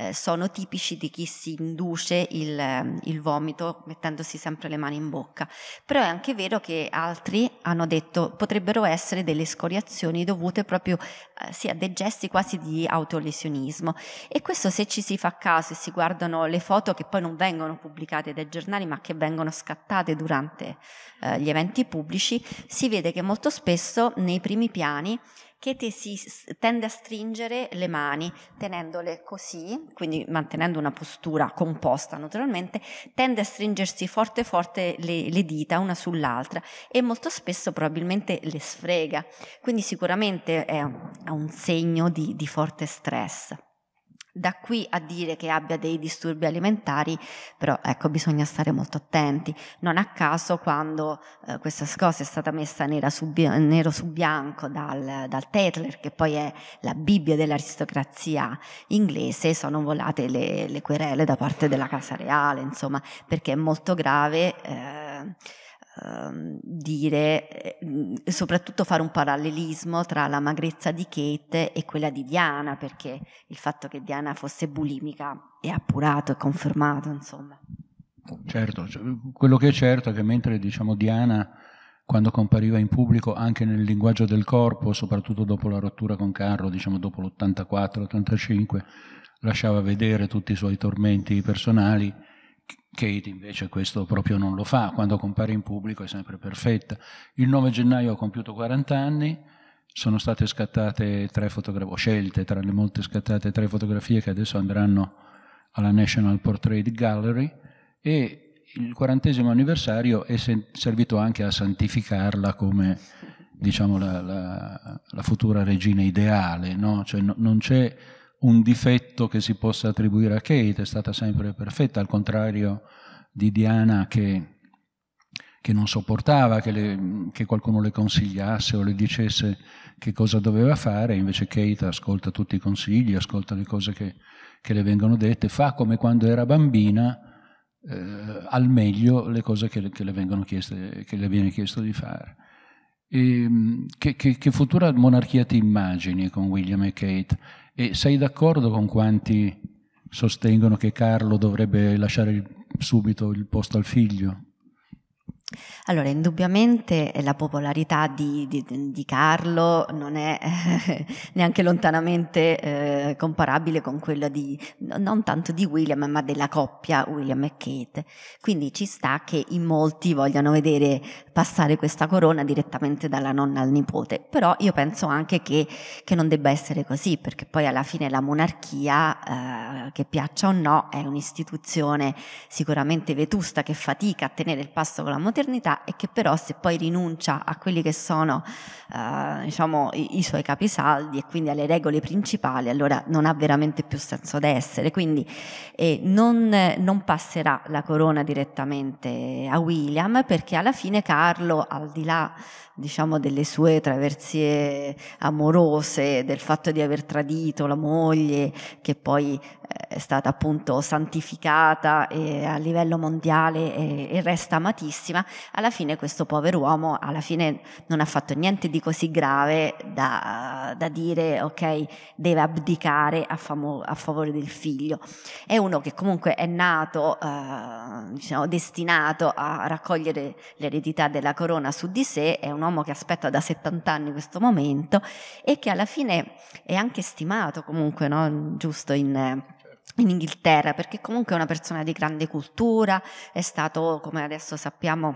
eh, sono tipici di chi si induce il, ehm, il, vomito mettendosi sempre le mani in bocca. Però è anche vero che altri hanno detto potrebbero essere delle scoriazioni dovute proprio eh, sì, a dei gesti quasi di autolesionismo. E questo se ci si fa caso e si guardano le foto che poi non vengono pubblicate dai giornali ma che vengono scattate durante eh, gli eventi pubblici, si vede che molto spesso nei primi piani che ti si tende a stringere le mani tenendole così, quindi mantenendo una postura composta naturalmente, tende a stringersi forte forte le, le dita una sull'altra e molto spesso probabilmente le sfrega, quindi sicuramente è, è un segno di, di forte stress. Da qui a dire che abbia dei disturbi alimentari, però ecco, bisogna stare molto attenti. Non a caso quando eh, questa cosa è stata messa su, nero su bianco dal, dal Tetler, che poi è la Bibbia dell'aristocrazia inglese, sono volate le, le querele da parte della Casa Reale, insomma, perché è molto grave. Eh, Ehm, dire, eh, soprattutto fare un parallelismo tra la magrezza di Kate e quella di Diana, perché il fatto che Diana fosse bulimica è appurato, è confermato, insomma. Certo, cioè, quello che è certo è che mentre diciamo Diana quando compariva in pubblico anche nel linguaggio del corpo, soprattutto dopo la rottura con Carlo, diciamo dopo l'84-85, lasciava vedere tutti i suoi tormenti personali Kate invece questo proprio non lo fa, quando compare in pubblico è sempre perfetta. Il 9 gennaio ho compiuto 40 anni, sono state scattate tre fotografie, ho scelte tra le molte scattate tre fotografie che adesso andranno alla National Portrait Gallery e il 40 anniversario è servito anche a santificarla come diciamo, la, la, la futura regina ideale, no? cioè, no, non c'è un difetto che si possa attribuire a Kate, è stata sempre perfetta, al contrario di Diana che, che non sopportava che, le, che, qualcuno le consigliasse o le dicesse che cosa doveva fare, invece Kate ascolta tutti i consigli, ascolta le cose che, che le vengono dette, fa come quando era bambina eh, al meglio le cose che le, le chieste, che le viene chiesto di fare. E, ehm, che, che, che, futura monarchia ti immagini con William e Kate? E sei d'accordo con quanti sostengono che Carlo dovrebbe lasciare subito il posto al figlio? Allora, indubbiamente eh, la popolarità di, di, di Carlo non è eh, neanche lontanamente eh, comparabile con quella di, non tanto di William, ma della coppia William e Kate. Quindi ci sta che in molti vogliano vedere passare questa corona direttamente dalla nonna al nipote, però io penso anche che, che non debba essere così, perché poi alla fine la monarchia, eh, che piaccia o no, è un'istituzione sicuramente vetusta che fatica a tenere il passo con la modernità maternità e che però se poi rinuncia a quelli che sono eh, diciamo, i, i, suoi capisaldi e quindi alle regole principali, allora non ha veramente più senso d'essere. Quindi eh, non, non passerà la corona direttamente a William perché alla fine Carlo, al di là diciamo, delle sue traversie amorose, del fatto di aver tradito la moglie, che poi eh, è stata appunto santificata a livello mondiale e, e resta amatissima, alla fine questo povero uomo alla fine non ha fatto niente di così grave da, da dire ok deve abdicare a, famo- a, favore del figlio. È uno che comunque è nato, eh, diciamo, destinato a raccogliere l'eredità della corona su di sé, è un un uomo che aspetta da 70 anni questo momento e che alla fine è anche stimato comunque, no? giusto, in in Inghilterra, perché comunque è una persona di grande cultura, è stato, come adesso sappiamo,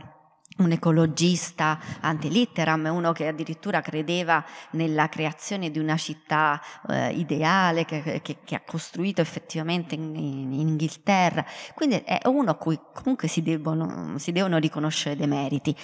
un ecologista antilitteram, uno che addirittura credeva nella creazione di una città eh, ideale che, che, che, ha costruito effettivamente in, in, Inghilterra, quindi è uno a cui comunque si, debbono, si devono riconoscere dei meriti.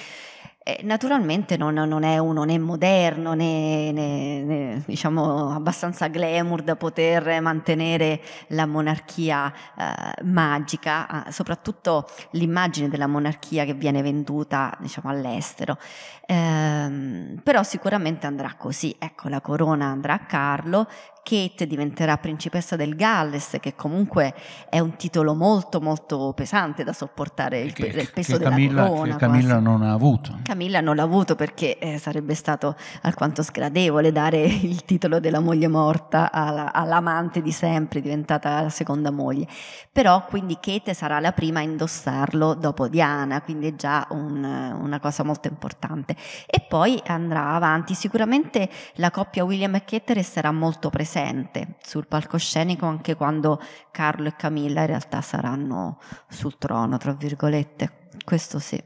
Eh, naturalmente non, non, è uno né moderno né, né, né diciamo abbastanza glamour da poter mantenere la monarchia eh, magica, ah, soprattutto l'immagine della monarchia che viene venduta diciamo, all'estero. Ehm, però sicuramente andrà così, ecco la corona andrà a Carlo Kate diventerà principessa del Galles, che comunque è un titolo molto molto pesante da sopportare il, che, il peso della Camilla, corona. Che Camilla quasi. non ha avuto. Camilla non l'ha avuto perché eh, sarebbe stato alquanto sgradevole dare il titolo della moglie morta alla, all'amante di sempre, diventata la seconda moglie. Però quindi Kate sarà la prima a indossarlo dopo Diana, quindi è già un, una cosa molto importante. E poi andrà avanti, sicuramente la coppia William e Kate resterà molto presente presente sul palcoscenico anche quando Carlo e Camilla in realtà saranno sul trono, tra virgolette. Questo sì.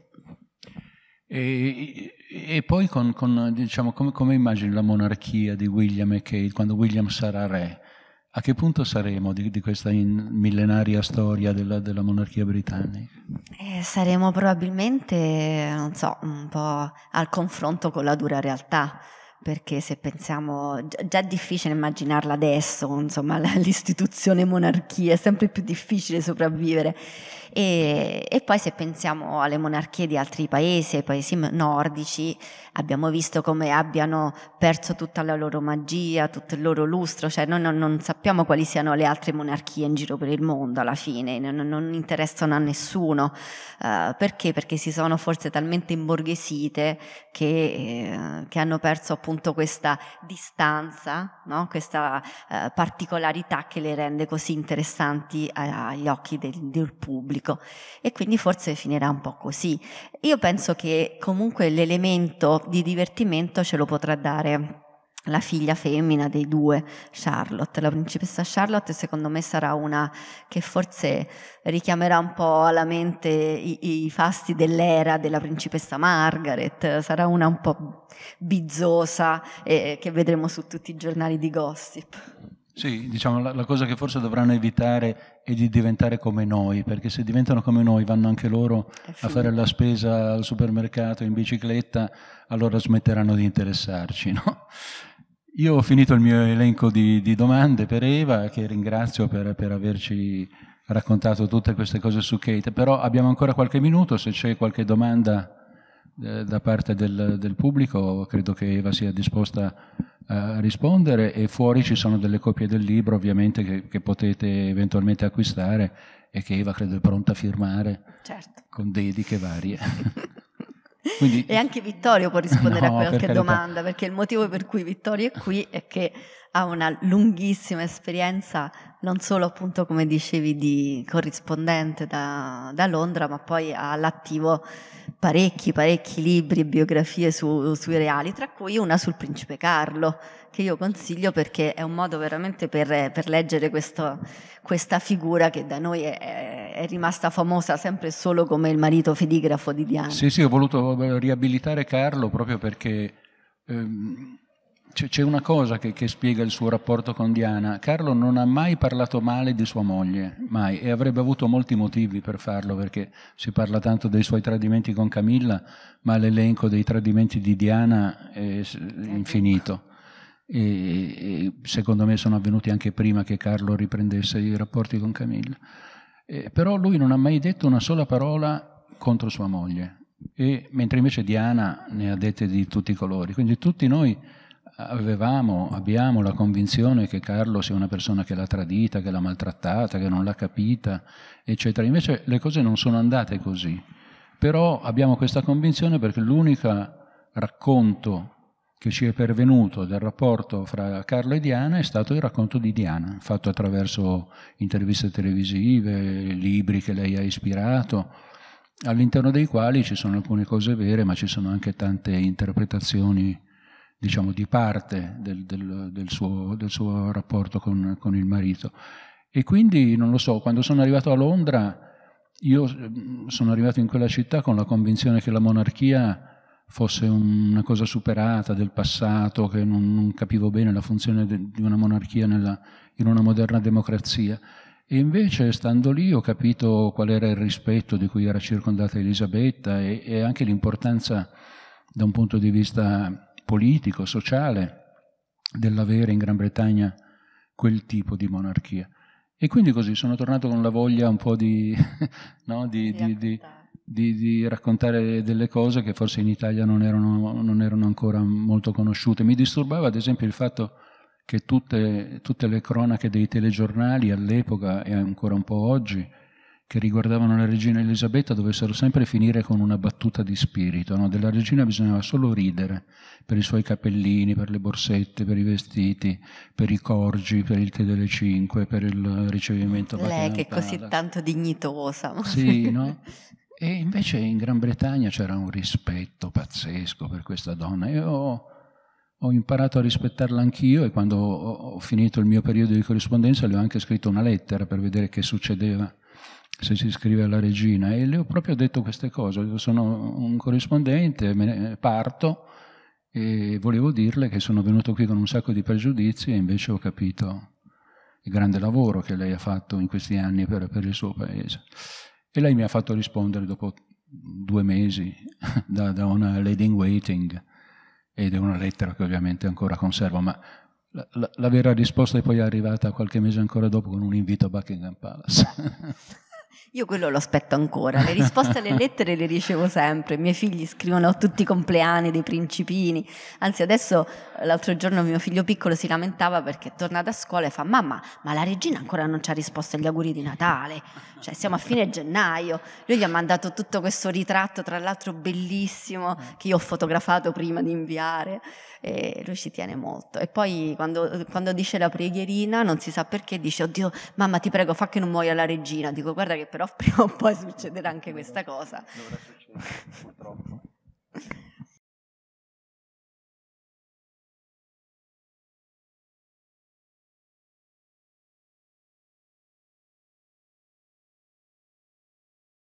E, e poi con, con, diciamo, come, come immagini la monarchia di William e Kate quando William sarà re? A che punto saremo di, di questa millenaria storia della, della monarchia britannica? Eh, saremo probabilmente, non so, un po' al confronto con la dura realtà, perché se pensiamo, già è difficile immaginarla adesso, insomma, l'istituzione monarchia è sempre più difficile sopravvivere. E, e, poi se pensiamo alle monarchie di altri paesi, ai paesi nordici, abbiamo visto come abbiano perso tutta la loro magia, tutto il loro lustro, cioè noi non, non sappiamo quali siano le altre monarchie in giro per il mondo alla fine, non, non interessano a nessuno. Uh, perché? Perché si sono forse talmente imborghesite che, eh, che hanno perso appunto questa distanza, no? questa eh, particolarità che le rende così interessanti eh, agli occhi del, del pubblico pubblico ecco, e quindi forse finirà un po' così. Io penso che comunque l'elemento di divertimento ce lo potrà dare la figlia femmina dei due, Charlotte. La principessa Charlotte secondo me sarà una che forse richiamerà un po' alla mente i, i fasti dell'era della principessa Margaret, sarà una un po' bizzosa eh, che vedremo su tutti i giornali di gossip. Sì, diciamo la, la, cosa che forse dovranno evitare è di diventare come noi, perché se diventano come noi vanno anche loro eh a fare la spesa al supermercato in bicicletta, allora smetteranno di interessarci. No? Io ho finito il mio elenco di, di domande per Eva, che ringrazio per, per averci raccontato tutte queste cose su Kate, però abbiamo ancora qualche minuto, se c'è qualche domanda... Eh, da parte del, del, pubblico, credo che Eva sia disposta eh, a rispondere e fuori ci sono delle copie del libro ovviamente che, che potete eventualmente acquistare e che Eva credo è pronta a firmare certo. con dediche varie. Quindi, e anche Vittorio può rispondere no, a qualche per domanda, perché il motivo per cui Vittorio è qui è che ha una lunghissima esperienza non solo appunto come dicevi di corrispondente da, da Londra, ma poi ha all'attivo parecchi, parecchi libri e biografie su, sui reali, tra cui una sul principe Carlo, che io consiglio perché è un modo veramente per, per leggere questo, questa figura che da noi è, è, rimasta famosa sempre e solo come il marito fedigrafo di Diana. Sì, sì, ho voluto eh, riabilitare Carlo proprio perché... Ehm c'è una cosa che, che, spiega il suo rapporto con Diana. Carlo non ha mai parlato male di sua moglie, mai, e avrebbe avuto molti motivi per farlo, perché si parla tanto dei suoi tradimenti con Camilla, ma l'elenco dei tradimenti di Diana è infinito. E, e secondo me sono avvenuti anche prima che Carlo riprendesse i rapporti con Camilla. E, eh, però lui non ha mai detto una sola parola contro sua moglie, e, mentre invece Diana ne ha dette di tutti i colori. Quindi tutti noi avevamo, abbiamo la convinzione che Carlo sia una persona che l'ha tradita, che l'ha maltrattata, che non l'ha capita, eccetera. Invece le cose non sono andate così. Però abbiamo questa convinzione perché l'unico racconto che ci è pervenuto del rapporto fra Carlo e Diana è stato il racconto di Diana, fatto attraverso interviste televisive, libri che lei ha ispirato, all'interno dei quali ci sono alcune cose vere, ma ci sono anche tante interpretazioni diciamo, di parte del, del, del, suo, del suo, rapporto con, con, il marito. E quindi, non lo so, quando sono arrivato a Londra, io mm, sono arrivato in quella città con la convinzione che la monarchia fosse una cosa superata del passato, che non, non capivo bene la funzione de, di una monarchia nella, in una moderna democrazia. E invece, stando lì, ho capito qual era il rispetto di cui era circondata Elisabetta e, e anche l'importanza da un punto di vista politico, sociale dell'avere in Gran Bretagna quel tipo di monarchia. E quindi così sono tornato con la voglia un po' di, no, di, di, di raccontare delle cose che forse in Italia non erano, non erano, ancora molto conosciute. Mi disturbava ad esempio il fatto che tutte, tutte le cronache dei telegiornali all'epoca e ancora un po' oggi che riguardavano la regina Elisabetta dovessero sempre finire con una battuta di spirito. No? Della regina bisognava solo ridere per i suoi capellini, per le borsette, per i vestiti, per i corgi, per il tè delle cinque, per il ricevimento Lei che è così tanto dignitosa. Sì, no? E invece in Gran Bretagna c'era un rispetto pazzesco per questa donna. Io ho, imparato a rispettarla anch'io e quando ho finito il mio periodo di corrispondenza le ho anche scritto una lettera per vedere che succedeva se si scrive alla regina e le ho proprio detto queste cose, sono un corrispondente, me ne parto e volevo dirle che sono venuto qui con un sacco di pregiudizi e invece ho capito il grande lavoro che lei ha fatto in questi anni per, per il suo paese. E lei mi ha fatto rispondere dopo due mesi da, da una lady in waiting ed è una lettera che ovviamente ancora conservo, ma la, la, la vera risposta è poi arrivata qualche mese ancora dopo con un invito a Buckingham Palace. Io quello lo aspetto ancora, le risposte alle lettere le ricevo sempre, i miei figli scrivono tutti i compleanni dei principini, anzi adesso l'altro giorno mio figlio piccolo si lamentava perché è tornato a scuola e fa mamma, ma la regina ancora non ci ha risposto agli auguri di Natale, cioè siamo a fine gennaio, lui gli ha mandato tutto questo ritratto, tra l'altro bellissimo, che io ho fotografato prima di inviare e lui ci tiene molto. E poi quando, quando dice la preghierina non si sa perché dice, oddio mamma ti prego fa che non muoia la regina, dico guarda che però prima o poi succederà anche questa cosa. Dovrà succedere purtroppo.